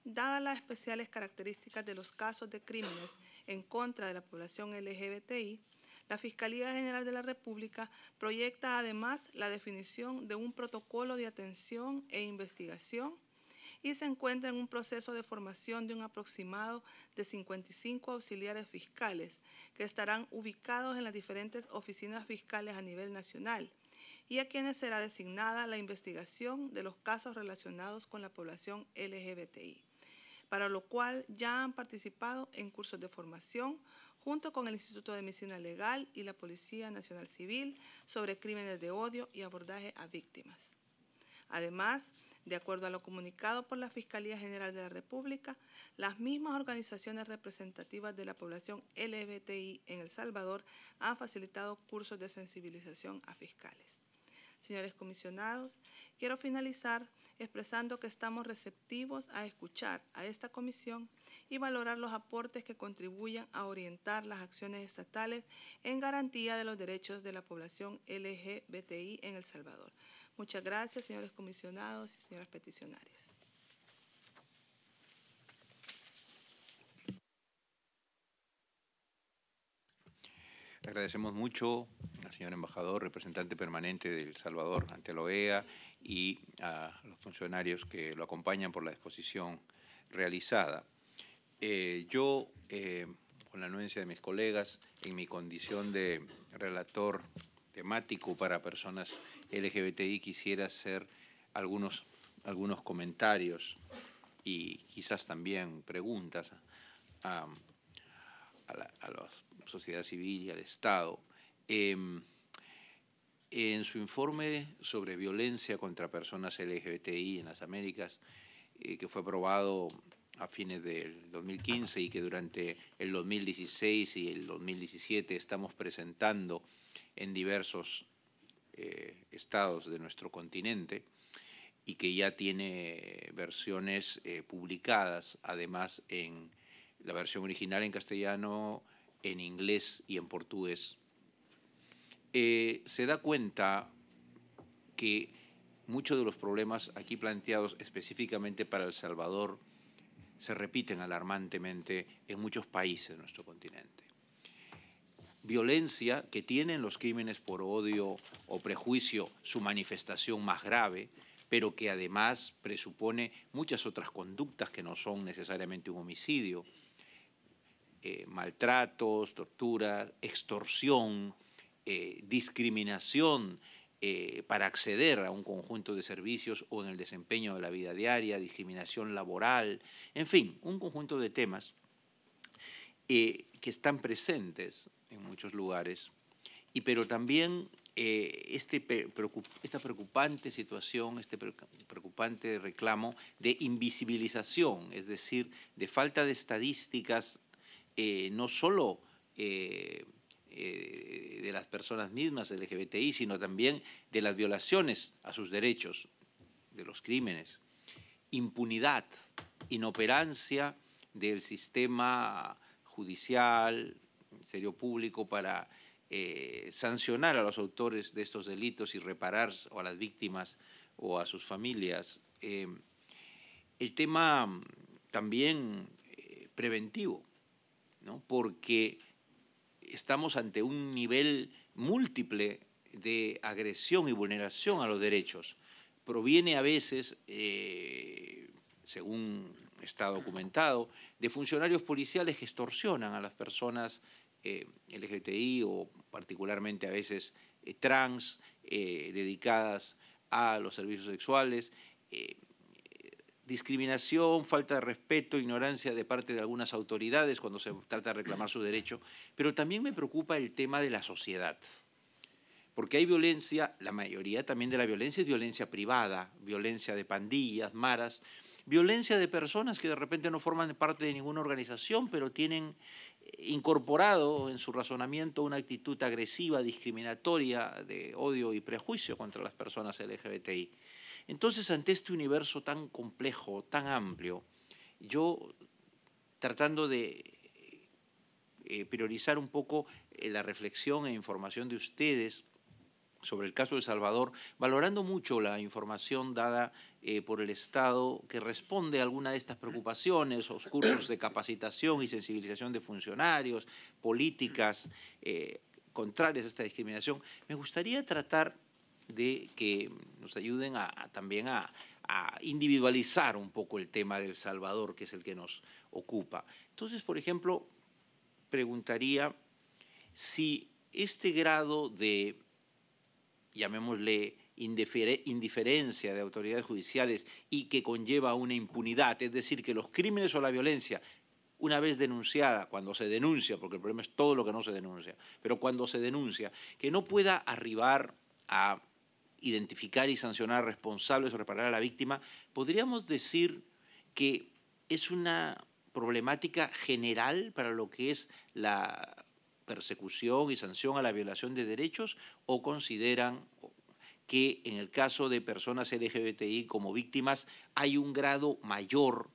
Dadas las especiales características de los casos de crímenes en contra de la población LGBTI, la Fiscalía General de la República proyecta además la definición de un protocolo de atención e investigación y se encuentra en un proceso de formación de un aproximado de 55 auxiliares fiscales que estarán ubicados en las diferentes oficinas fiscales a nivel nacional y a quienes será designada la investigación de los casos relacionados con la población LGBTI, para lo cual ya han participado en cursos de formación junto con el Instituto de Medicina Legal y la Policía Nacional Civil sobre crímenes de odio y abordaje a víctimas. Además, de acuerdo a lo comunicado por la Fiscalía General de la República, las mismas organizaciones representativas de la población LGBTI en El Salvador han facilitado cursos de sensibilización a fiscales. Señores comisionados, quiero finalizar expresando que estamos receptivos a escuchar a esta comisión y valorar los aportes que contribuyan a orientar las acciones estatales en garantía de los derechos de la población LGBTI en El Salvador. Muchas gracias, señores comisionados y señoras peticionarias. Agradecemos mucho al señor embajador, representante permanente de El Salvador ante la OEA y a los funcionarios que lo acompañan por la exposición realizada. Eh, yo, eh, con la anuencia de mis colegas, en mi condición de relator temático para personas LGBTI, quisiera hacer algunos, algunos comentarios y quizás también preguntas a, la, sociedad civil y al Estado. Em, en su informe sobre violencia contra personas LGBTI en las Américas, eh, que fue aprobado a fines del 2015 y que durante el 2016 y el 2017 estamos presentando en diversos eh, estados de nuestro continente y que ya tiene versiones eh, publicadas, además en la versión original en castellano, en inglés y en portugués, eh, se da cuenta que muchos de los problemas aquí planteados específicamente para El Salvador se repiten alarmantemente en muchos países de nuestro continente. Violencia que tienen los crímenes por odio o prejuicio su manifestación más grave, pero que además presupone muchas otras conductas que no son necesariamente un homicidio, eh, maltratos, torturas, extorsión, eh, discriminación eh, para acceder a un conjunto de servicios o en el desempeño de la vida diaria, discriminación laboral, en fin, un conjunto de temas eh, que están presentes en muchos lugares, y pero también eh, este, esta preocupante situación, este preocupante reclamo de invisibilización, es decir, de falta de estadísticas, no solo eh, de las personas mismas LGBTI, sino también de las violaciones a sus derechos, de los crímenes, impunidad, inoperancia del sistema judicial, ministerio público para eh, sancionar a los autores de estos delitos y reparar a las víctimas o a sus familias. Eh, el tema también preventivo, ¿no? porque estamos ante un nivel múltiple de agresión y vulneración a los derechos. Proviene a veces, eh, según está documentado, de funcionarios policiales que extorsionan a las personas eh, LGTI o particularmente a veces eh, trans eh, dedicadas a los servicios sexuales discriminación, falta de respeto, ignorancia de parte de algunas autoridades cuando se trata de reclamar su derecho, pero también me preocupa el tema de la sociedad. Porque hay violencia, la mayoría también de la violencia es violencia privada, violencia de pandillas, maras, violencia de personas que de repente no forman parte de ninguna organización, pero tienen eh, incorporado en su razonamiento una actitud agresiva, discriminatoria, de odio y prejuicio contra las personas LGBTI. Entonces, ante este universo tan complejo, tan amplio, yo tratando de eh, priorizar un poco eh, la reflexión e información de ustedes sobre el caso de Salvador, valorando mucho la información dada eh, por el Estado que responde a alguna de estas preocupaciones, los cursos de capacitación y sensibilización de funcionarios, políticas contrarias a esta discriminación, me gustaría tratar de que nos ayuden a, también a individualizar un poco el tema del Salvador, que es el que nos ocupa. Entonces, por ejemplo, preguntaría si este grado de, llamémosle, indiferencia de autoridades judiciales y que conlleva una impunidad, es decir, que los crímenes o la violencia, una vez denunciada, cuando se denuncia, porque el problema es todo lo que no se denuncia, pero cuando se denuncia, que no pueda arribar a identificar y sancionar responsables o reparar a la víctima, podríamos decir que es una problemática general para lo que es la persecución y sanción a la violación de derechos o consideran que en el caso de personas LGBTI como víctimas hay un grado mayor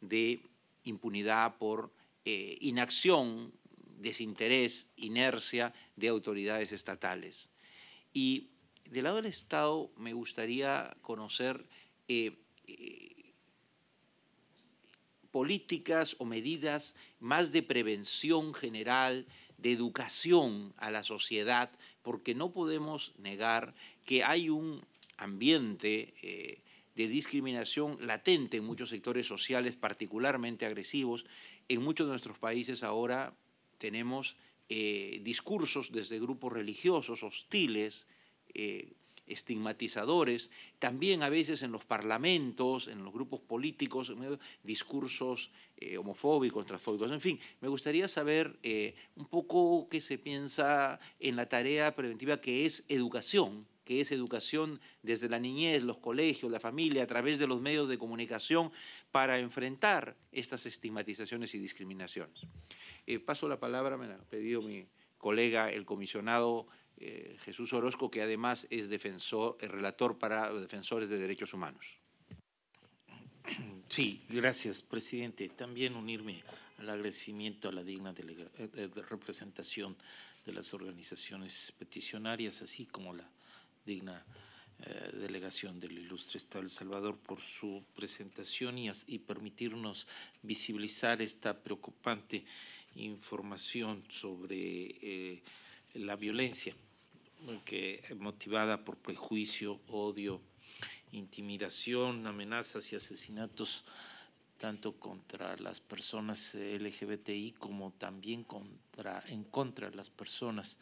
de impunidad por eh, inacción, desinterés, inercia de autoridades estatales. Y del lado del Estado me gustaría conocer eh, eh, políticas o medidas más de prevención general, de educación a la sociedad, porque no podemos negar que hay un ambiente eh, de discriminación latente en muchos sectores sociales particularmente agresivos. En muchos de nuestros países ahora tenemos discursos desde grupos religiosos hostiles eh, estigmatizadores, también a veces en los parlamentos, en los grupos políticos, discursos eh, homofóbicos, transfóbicos, en fin. Me gustaría saber eh, un poco qué se piensa en la tarea preventiva que es educación, que es educación desde la niñez, los colegios, la familia, a través de los medios de comunicación, para enfrentar estas estigmatizaciones y discriminaciones. paso la palabra, me la ha pedido mi colega, el comisionado eh, Jesús Orozco, que además es defensor, eh, relator para defensores de derechos humanos. Sí, gracias, presidente. También unirme al agradecimiento a la digna eh, representación de las organizaciones peticionarias, así como la digna delegación del ilustre Estado de El Salvador por su presentación y, permitirnos visibilizar esta preocupante información sobre la violencia que, eh, motivada por prejuicio, odio, intimidación, amenazas y asesinatos, tanto contra las personas eh, LGBTI como también contra, en contra de las personas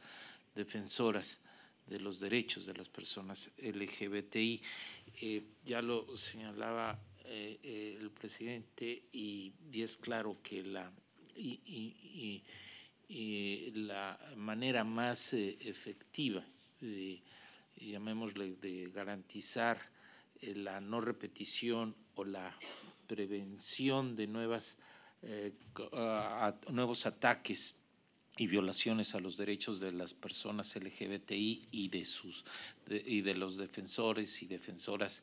defensoras de los derechos de las personas LGBTI. Eh, ya lo señalaba el presidente y, es claro que la y eh, la manera más eh, efectiva, de, llamémosle, de garantizar eh, la no repetición o la prevención de nuevas, nuevos ataques y violaciones a los derechos de las personas LGBTI y y de los defensores y defensoras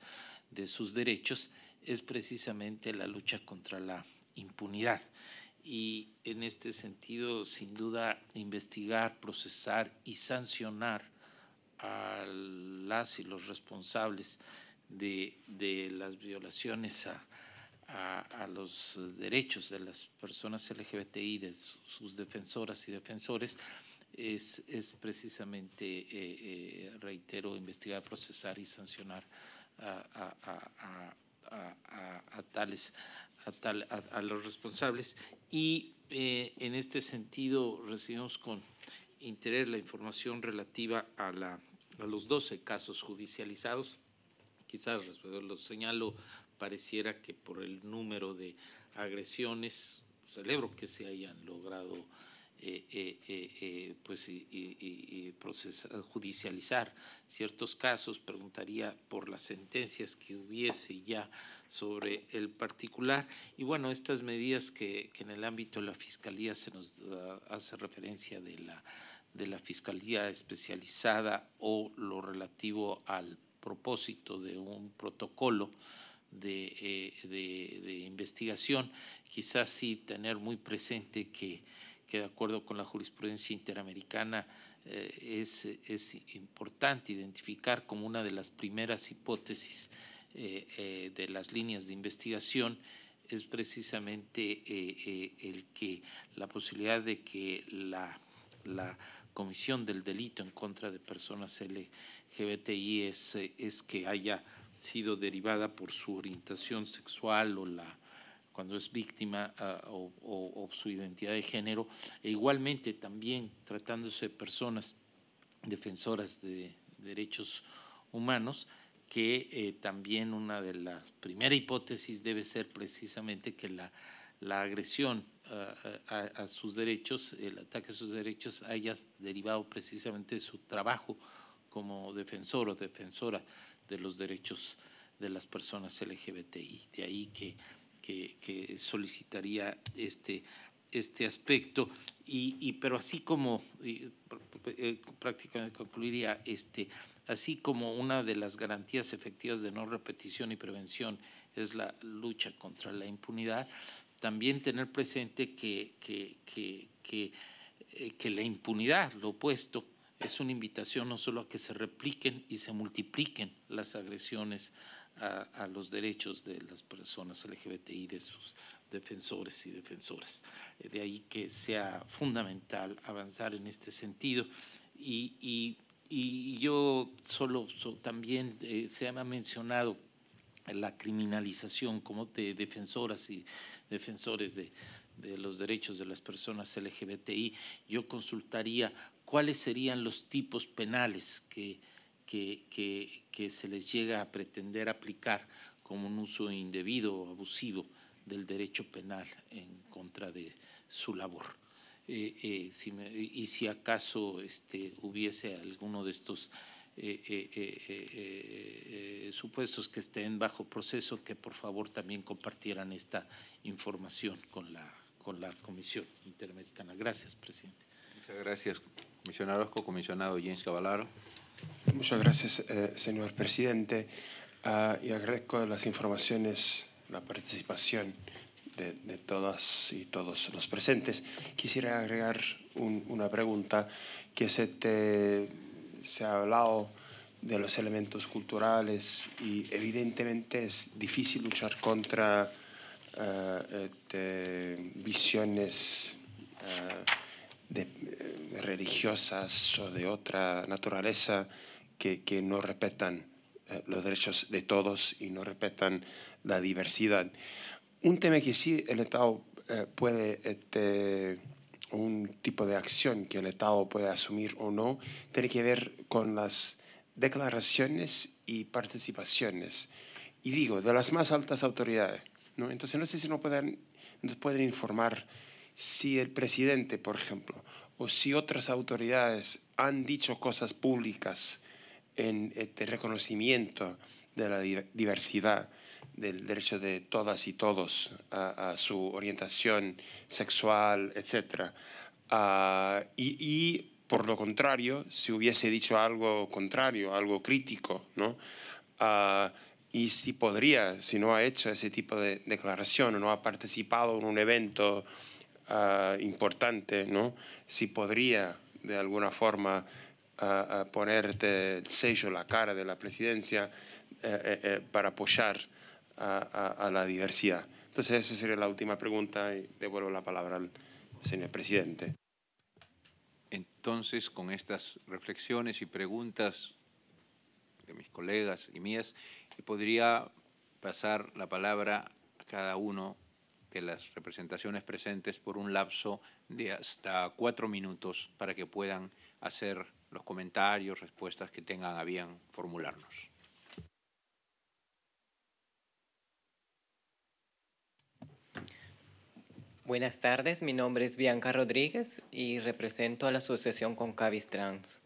de sus derechos es precisamente la lucha contra la impunidad y en este sentido, sin duda, investigar, procesar y sancionar a las y los responsables de, las violaciones a, los derechos de las personas LGBTI, de sus defensoras y defensores, es, precisamente, eh, eh, reitero, investigar, procesar y sancionar a, a tales a, a, los responsables y eh, en este sentido recibimos con interés la información relativa a, la, a los 12 casos judicializados. Quizás lo señalo, pareciera que por el número de agresiones, celebro que se hayan logrado eh, eh, eh, pues, y, judicializar ciertos casos, preguntaría por las sentencias que hubiese ya sobre el particular. Y bueno, estas medidas que, en el ámbito de la Fiscalía se nos hace referencia de la, de la Fiscalía especializada o lo relativo al propósito de un protocolo. de, investigación, quizás sí tener muy presente que que de acuerdo con la jurisprudencia interamericana eh, es, importante identificar como una de las primeras hipótesis eh, eh, de las líneas de investigación es precisamente el que la posibilidad de que la, la, comisión del delito en contra de personas LGBTI es que haya sido derivada por su orientación sexual o la cuando es víctima ah, o, su identidad de género, e igualmente también tratándose de personas defensoras de derechos humanos, que eh, también una de las primeras hipótesis debe ser precisamente que la, la agresión ah, ah, a, a, sus derechos, el ataque a sus derechos haya derivado precisamente de su trabajo como defensor o defensora de los derechos de las personas LGBTI. De ahí que que, solicitaría este, este aspecto. Y, pero así como, eh, prácticamente concluiría, este, así como una de las garantías efectivas de no repetición y prevención es la lucha contra la impunidad, también tener presente que, que, que, que eh, la impunidad, lo opuesto, es una invitación no solo a que se repliquen y se multipliquen las agresiones a, los derechos de las personas LGBTI, de sus defensores y defensoras. Eh, de ahí que sea fundamental avanzar en este sentido. Y, yo solo también eh, se ha mencionado la criminalización como de defensoras y defensores de, de los derechos de las personas LGBTI. Yo consultaría cuáles serían los tipos penales que que, que, que se les llega a pretender aplicar como un uso indebido o abusivo del derecho penal en contra de su labor. Eh, eh, y si acaso este, hubiese alguno de estos eh, supuestos que estén bajo proceso, que por favor también compartieran esta información con la, con la Comisión Interamericana. Gracias, presidente. Muchas gracias. Comisionado Orozco, comisionado James Cavallaro. Muchas gracias, eh, señor presidente. Ah, y agradezco las informaciones, la participación de, todas y todos los presentes. Quisiera agregar una pregunta que se, te, se ha hablado de los elementos culturales y evidentemente es difícil luchar contra ah, este, visiones uh, eh, religiosas o de otra naturaleza que, que no respetan eh, los derechos de todos y no respetan la diversidad. Un tema que sí el Estado eh, puede, este, un tipo de acción que el Estado puede asumir o no, tiene que ver con las declaraciones y participaciones. Y digo, de las más altas autoridades. ¿no? Entonces no sé si no pueden, nos pueden informar si el presidente, por ejemplo, o si otras autoridades han dicho cosas públicas en este reconocimiento de la diversidad, del derecho de todas y todos a, su orientación sexual, etc. Ah, y, por lo contrario, si hubiese dicho algo contrario, algo crítico, ¿no? Ah, y si podría, si no ha hecho ese tipo de declaración o no ha participado en un evento Ah, importante, ¿no? Si podría de alguna forma ah, ah, ponerte el sello, la cara de la presidencia eh, eh, eh, para apoyar a, la diversidad. Entonces esa sería la última pregunta y devuelvo la palabra al señor presidente. Entonces, con estas reflexiones y preguntas de mis colegas y mías, podría pasar la palabra a cada uno de las representaciones presentes por un lapso de hasta cuatro minutos para que puedan hacer los comentarios, respuestas que tengan a bien formularnos. Buenas tardes, mi nombre es Bianca Rodríguez y represento a la asociación Concavis Trans.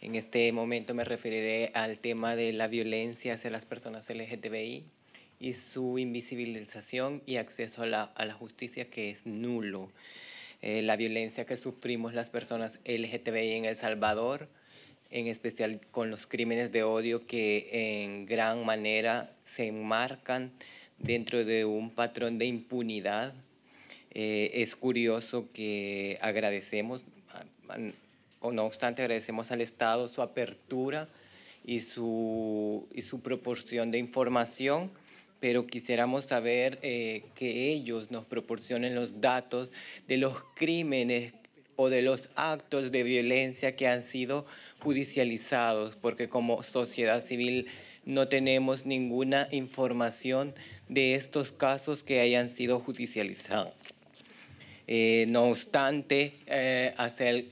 En este momento me referiré al tema de la violencia hacia las personas LGTBI y su invisibilización y acceso a la, a la justicia que es nulo. Eh, la violencia que sufrimos las personas LGTBI en El Salvador, en especial con los crímenes de odio que en gran manera se enmarcan dentro de un patrón de impunidad. Eh, es curioso que agradecemos, o no obstante agradecemos al Estado su apertura y su, y su proporción de información pero quisiéramos saber eh, que ellos nos proporcionen los datos de los crímenes o de los actos de violencia que han sido judicializados, porque como sociedad civil no tenemos ninguna información de estos casos que hayan sido judicializados. Eh, no obstante, eh, hace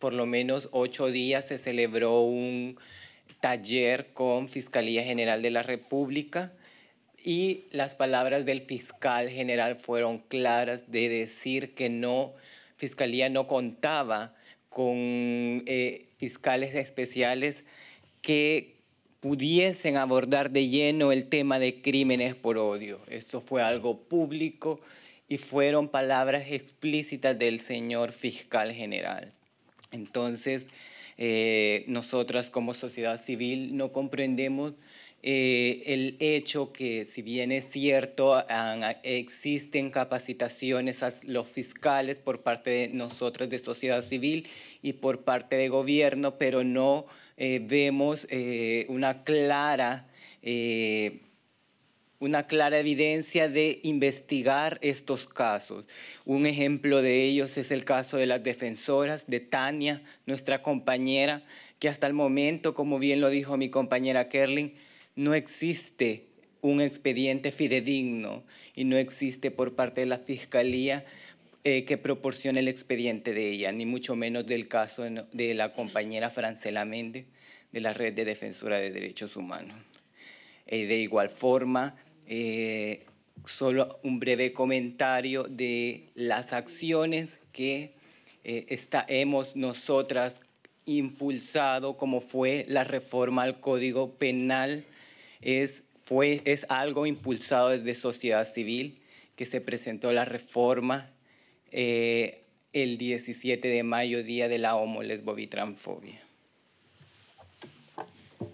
por lo menos ocho días se celebró un taller con Fiscalía General de la República, y las palabras del fiscal general fueron claras de decir que no, Fiscalía no contaba con eh, fiscales especiales que pudiesen abordar de lleno el tema de crímenes por odio. Esto fue algo público y fueron palabras explícitas del señor fiscal general. Entonces, eh, nosotras como sociedad civil no comprendemos eh, el hecho que, si bien es cierto, existen capacitaciones a los fiscales por parte de nosotros de sociedad civil y por parte de gobierno, pero no eh, vemos eh, una clara una clara evidencia de investigar estos casos. Un ejemplo de ellos es el caso de las defensoras, de Tania, nuestra compañera, que hasta el momento, como bien lo dijo mi compañera Kerlin, no existe un expediente fidedigno y no existe por parte de la Fiscalía eh, que proporcione el expediente de ella, ni mucho menos del caso de la compañera Francela Méndez de la Red de Defensora de Derechos Humanos. Eh, de igual forma, eh, solo un breve comentario de las acciones que eh, está, hemos nosotras impulsado, como fue la reforma al Código Penal es, fue, es algo impulsado desde sociedad civil que se presentó la reforma eh, el 17 de mayo, día de la homo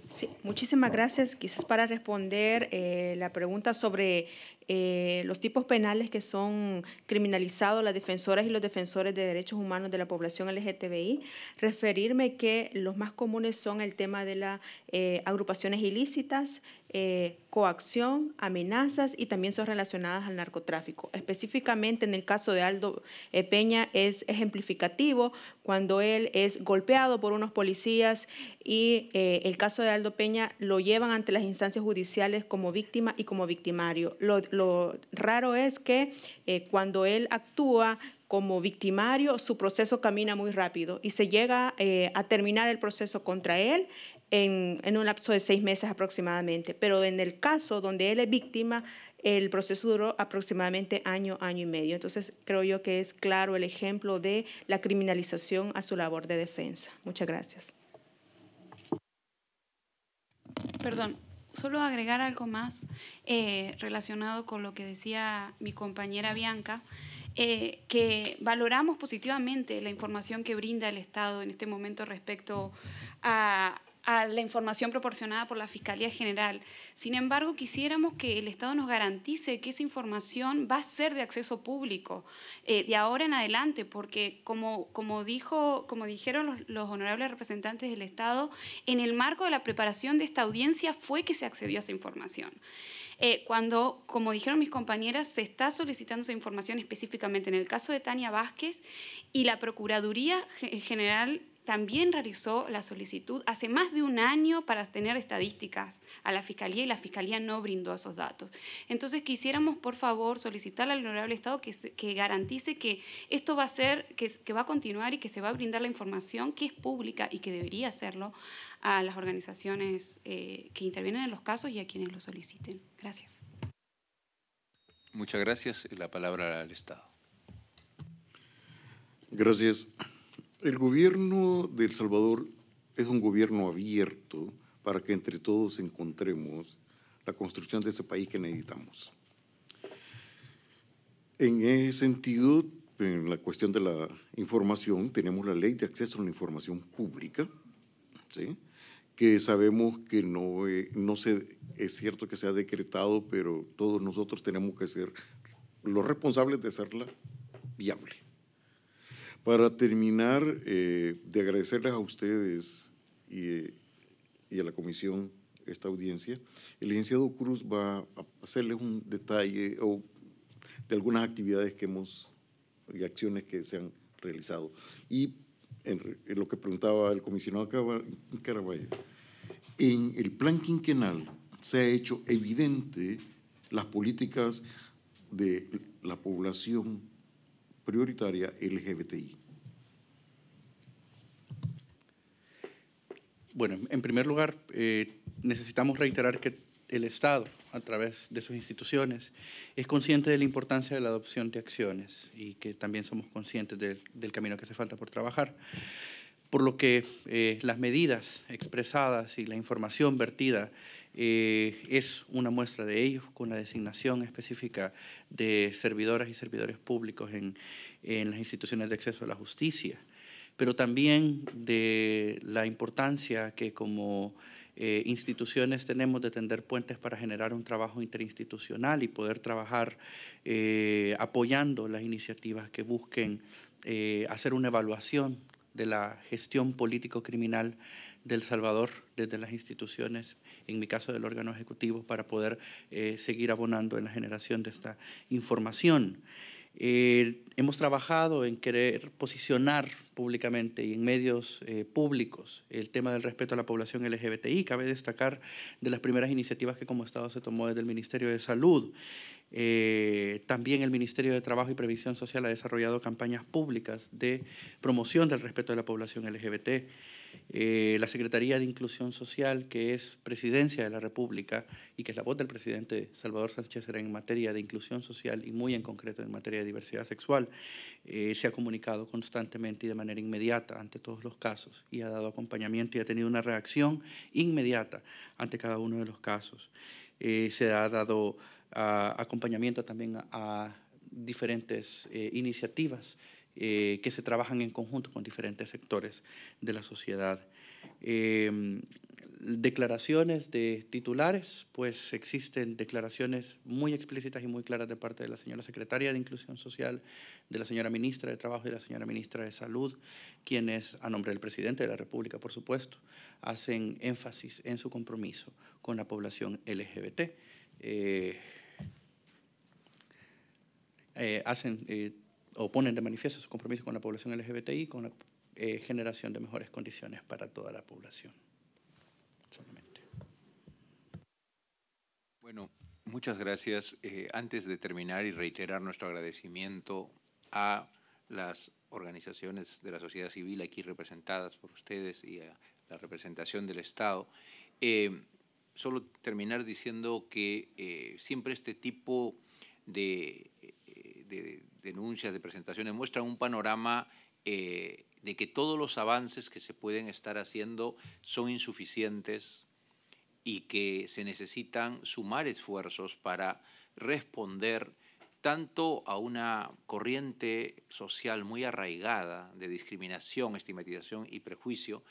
Sí, muchísimas gracias. Quizás para responder eh, la pregunta sobre eh, los tipos penales que son criminalizados las defensoras y los defensores de derechos humanos de la población LGTBI, referirme que los más comunes son el tema de las agrupaciones ilícitas, eh, coacción, amenazas y también son relacionadas al narcotráfico. Específicamente en el caso de Aldo eh, Peña es ejemplificativo cuando él es golpeado por unos policías y eh, el caso de Aldo Peña lo llevan ante las instancias judiciales como víctima y como victimario. Lo, raro es que cuando él actúa como victimario, su proceso camina muy rápido y se llega a terminar el proceso contra él en, un lapso de seis meses aproximadamente, pero en el caso donde él es víctima, el proceso duró aproximadamente año, año y medio. Entonces, creo yo que es claro el ejemplo de la criminalización a su labor de defensa. Muchas gracias. Perdón, solo agregar algo más eh, relacionado con lo que decía mi compañera Bianca. Eh, que valoramos positivamente la información que brinda el Estado en este momento respecto a, a la información proporcionada por la Fiscalía General. Sin embargo, quisiéramos que el Estado nos garantice que esa información va a ser de acceso público eh, de ahora en adelante, porque como, como, dijo, como dijeron los, honorables representantes del Estado, en el marco de la preparación de esta audiencia fue que se accedió a esa información. Eh, cuando, como dijeron mis compañeras, se está solicitando esa información específicamente en el caso de Tania Vázquez y la Procuraduría General también realizó la solicitud hace más de un año para tener estadísticas a la Fiscalía y la Fiscalía no brindó esos datos. Entonces quisiéramos, por favor, solicitar al honorable Estado que, garantice que esto va a ser, que, va a continuar y que se va a brindar la información que es pública y que debería hacerlo a las organizaciones eh, que intervienen en los casos y a quienes lo soliciten. Gracias. Muchas gracias. La palabra al Estado. Gracias. El gobierno de El Salvador es un gobierno abierto para que entre todos encontremos la construcción de ese país que necesitamos. En ese sentido, en la cuestión de la información, tenemos la ley de acceso a la información pública, ¿sí? que sabemos que no, eh, no se, es cierto que se ha decretado, pero todos nosotros tenemos que ser los responsables de hacerla viable. Para terminar, eh, de agradecerles a ustedes y, a la comisión esta audiencia, el licenciado Cruz va a hacerles un detalle de algunas actividades que hemos y acciones que se han realizado. Y en, lo que preguntaba el comisionado Caraballo, en el plan quinquenal se ha hecho evidente las políticas de la población prioritaria LGBTI. Bueno, en primer lugar, eh, necesitamos reiterar que el Estado, a través de sus instituciones, es consciente de la importancia de la adopción de acciones y que también somos conscientes del, camino que hace falta por trabajar. Por lo que eh, las medidas expresadas y la información vertida eh, es una muestra de ello, con la designación específica de servidoras y servidores públicos en, las instituciones de acceso a la justicia, pero también de la importancia que como eh, instituciones tenemos de tender puentes para generar un trabajo interinstitucional y poder trabajar eh, apoyando las iniciativas que busquen hacer una evaluación de la gestión político-criminal del Salvador desde las instituciones en mi caso del órgano ejecutivo, para poder eh, seguir abonando en la generación de esta información. Eh, hemos trabajado en querer posicionar públicamente y en medios eh, públicos el tema del respeto a la población LGBTI. Cabe destacar de las primeras iniciativas que como Estado se tomó desde el Ministerio de Salud. también el Ministerio de Trabajo y Previsión Social ha desarrollado campañas públicas de promoción del respeto a la población LGBT. Eh, la Secretaría de Inclusión Social, que es presidencia de la República y que es la voz del presidente Salvador Sánchez en materia de inclusión social y muy en concreto en materia de diversidad sexual, eh, se ha comunicado constantemente y de manera inmediata ante todos los casos y ha dado acompañamiento y ha tenido una reacción inmediata ante cada uno de los casos. Eh, se ha dado ah, acompañamiento también a diferentes iniciativas eh, que se trabajan en conjunto con diferentes sectores de la sociedad. Em, declaraciones de titulares, pues existen declaraciones muy explícitas y muy claras de parte de la señora secretaria de Inclusión Social, de la señora ministra de Trabajo y de la señora ministra de Salud, quienes, a nombre del presidente de la República, por supuesto, hacen énfasis en su compromiso con la población LGBT. Eh, eh, hacen o ponen de manifiesto su compromiso con la población LGBTI, con la eh, generación de mejores condiciones para toda la población. Solamente. Bueno, muchas gracias. Eh, antes de terminar y reiterar nuestro agradecimiento a las organizaciones de la sociedad civil aquí representadas por ustedes y a la representación del Estado, eh, solo terminar diciendo que siempre este tipo de, de denuncias, de presentaciones, muestran un panorama eh, de que todos los avances que se pueden estar haciendo son insuficientes y que se necesitan sumar esfuerzos para responder tanto a una corriente social muy arraigada de discriminación, estigmatización y prejuicio,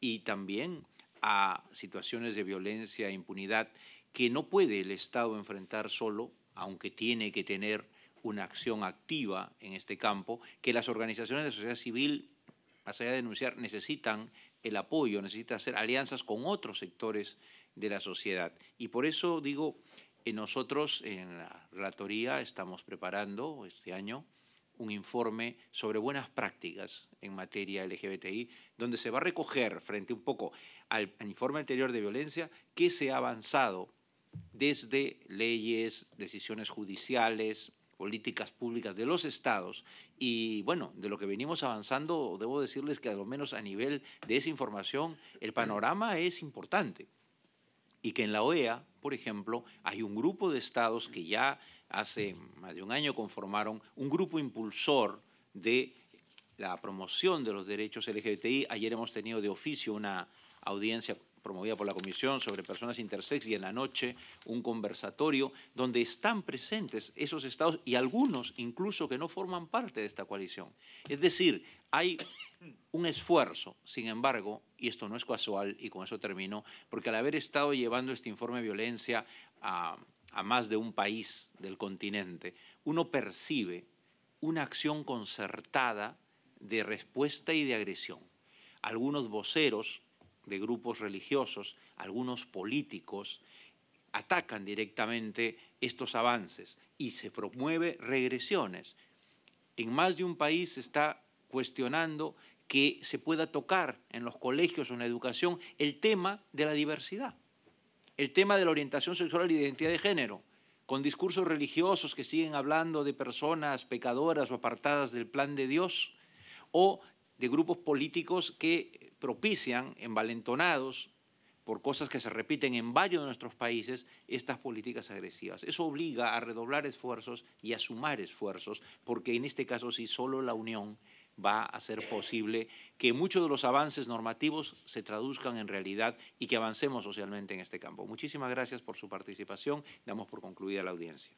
y también a situaciones de violencia e impunidad que no puede el Estado enfrentar solo, aunque tiene que tener una acción activa en este campo, que las organizaciones de la sociedad civil, más allá de denunciar, necesitan el apoyo, necesitan hacer alianzas con otros sectores de la sociedad. Y por eso digo, eh, nosotros en la Relatoría estamos preparando este año un informe sobre buenas prácticas en materia LGBTI, donde se va a recoger frente un poco al, al informe anterior de violencia qué se ha avanzado desde leyes, decisiones judiciales, políticas públicas de los estados. Y bueno, de lo que venimos avanzando, debo decirles que a lo menos a nivel de esa información, el panorama es importante. Y que en la OEA, por ejemplo, hay un grupo de estados que ya hace más de un año conformaron un grupo impulsor de la promoción de los derechos LGBTI. Ayer hemos tenido de oficio una audiencia promovida por la Comisión sobre personas intersex y en la noche un conversatorio donde están presentes esos estados y algunos incluso que no forman parte de esta coalición. Es decir, hay un esfuerzo, sin embargo, y esto no es casual, y con eso termino, porque al haber estado llevando este informe de violencia a, a más de un país del continente, uno percibe una acción concertada de respuesta y de agresión. Algunos voceros de grupos religiosos, algunos políticos, atacan directamente estos avances y se promueve regresiones. En más de un país se está cuestionando que se pueda tocar en los colegios o en la educación el tema de la diversidad, el tema de la orientación sexual y la identidad de género, con discursos religiosos que siguen hablando de personas pecadoras o apartadas del plan de Dios, o de grupos políticos que propician, envalentonados por cosas que se repiten en varios de nuestros países, estas políticas agresivas. Eso obliga a redoblar esfuerzos y a sumar esfuerzos, porque en este caso sí solo la Unión va a hacer posible que muchos de los avances normativos se traduzcan en realidad y que avancemos socialmente en este campo. Muchísimas gracias por su participación. Damos por concluida la audiencia.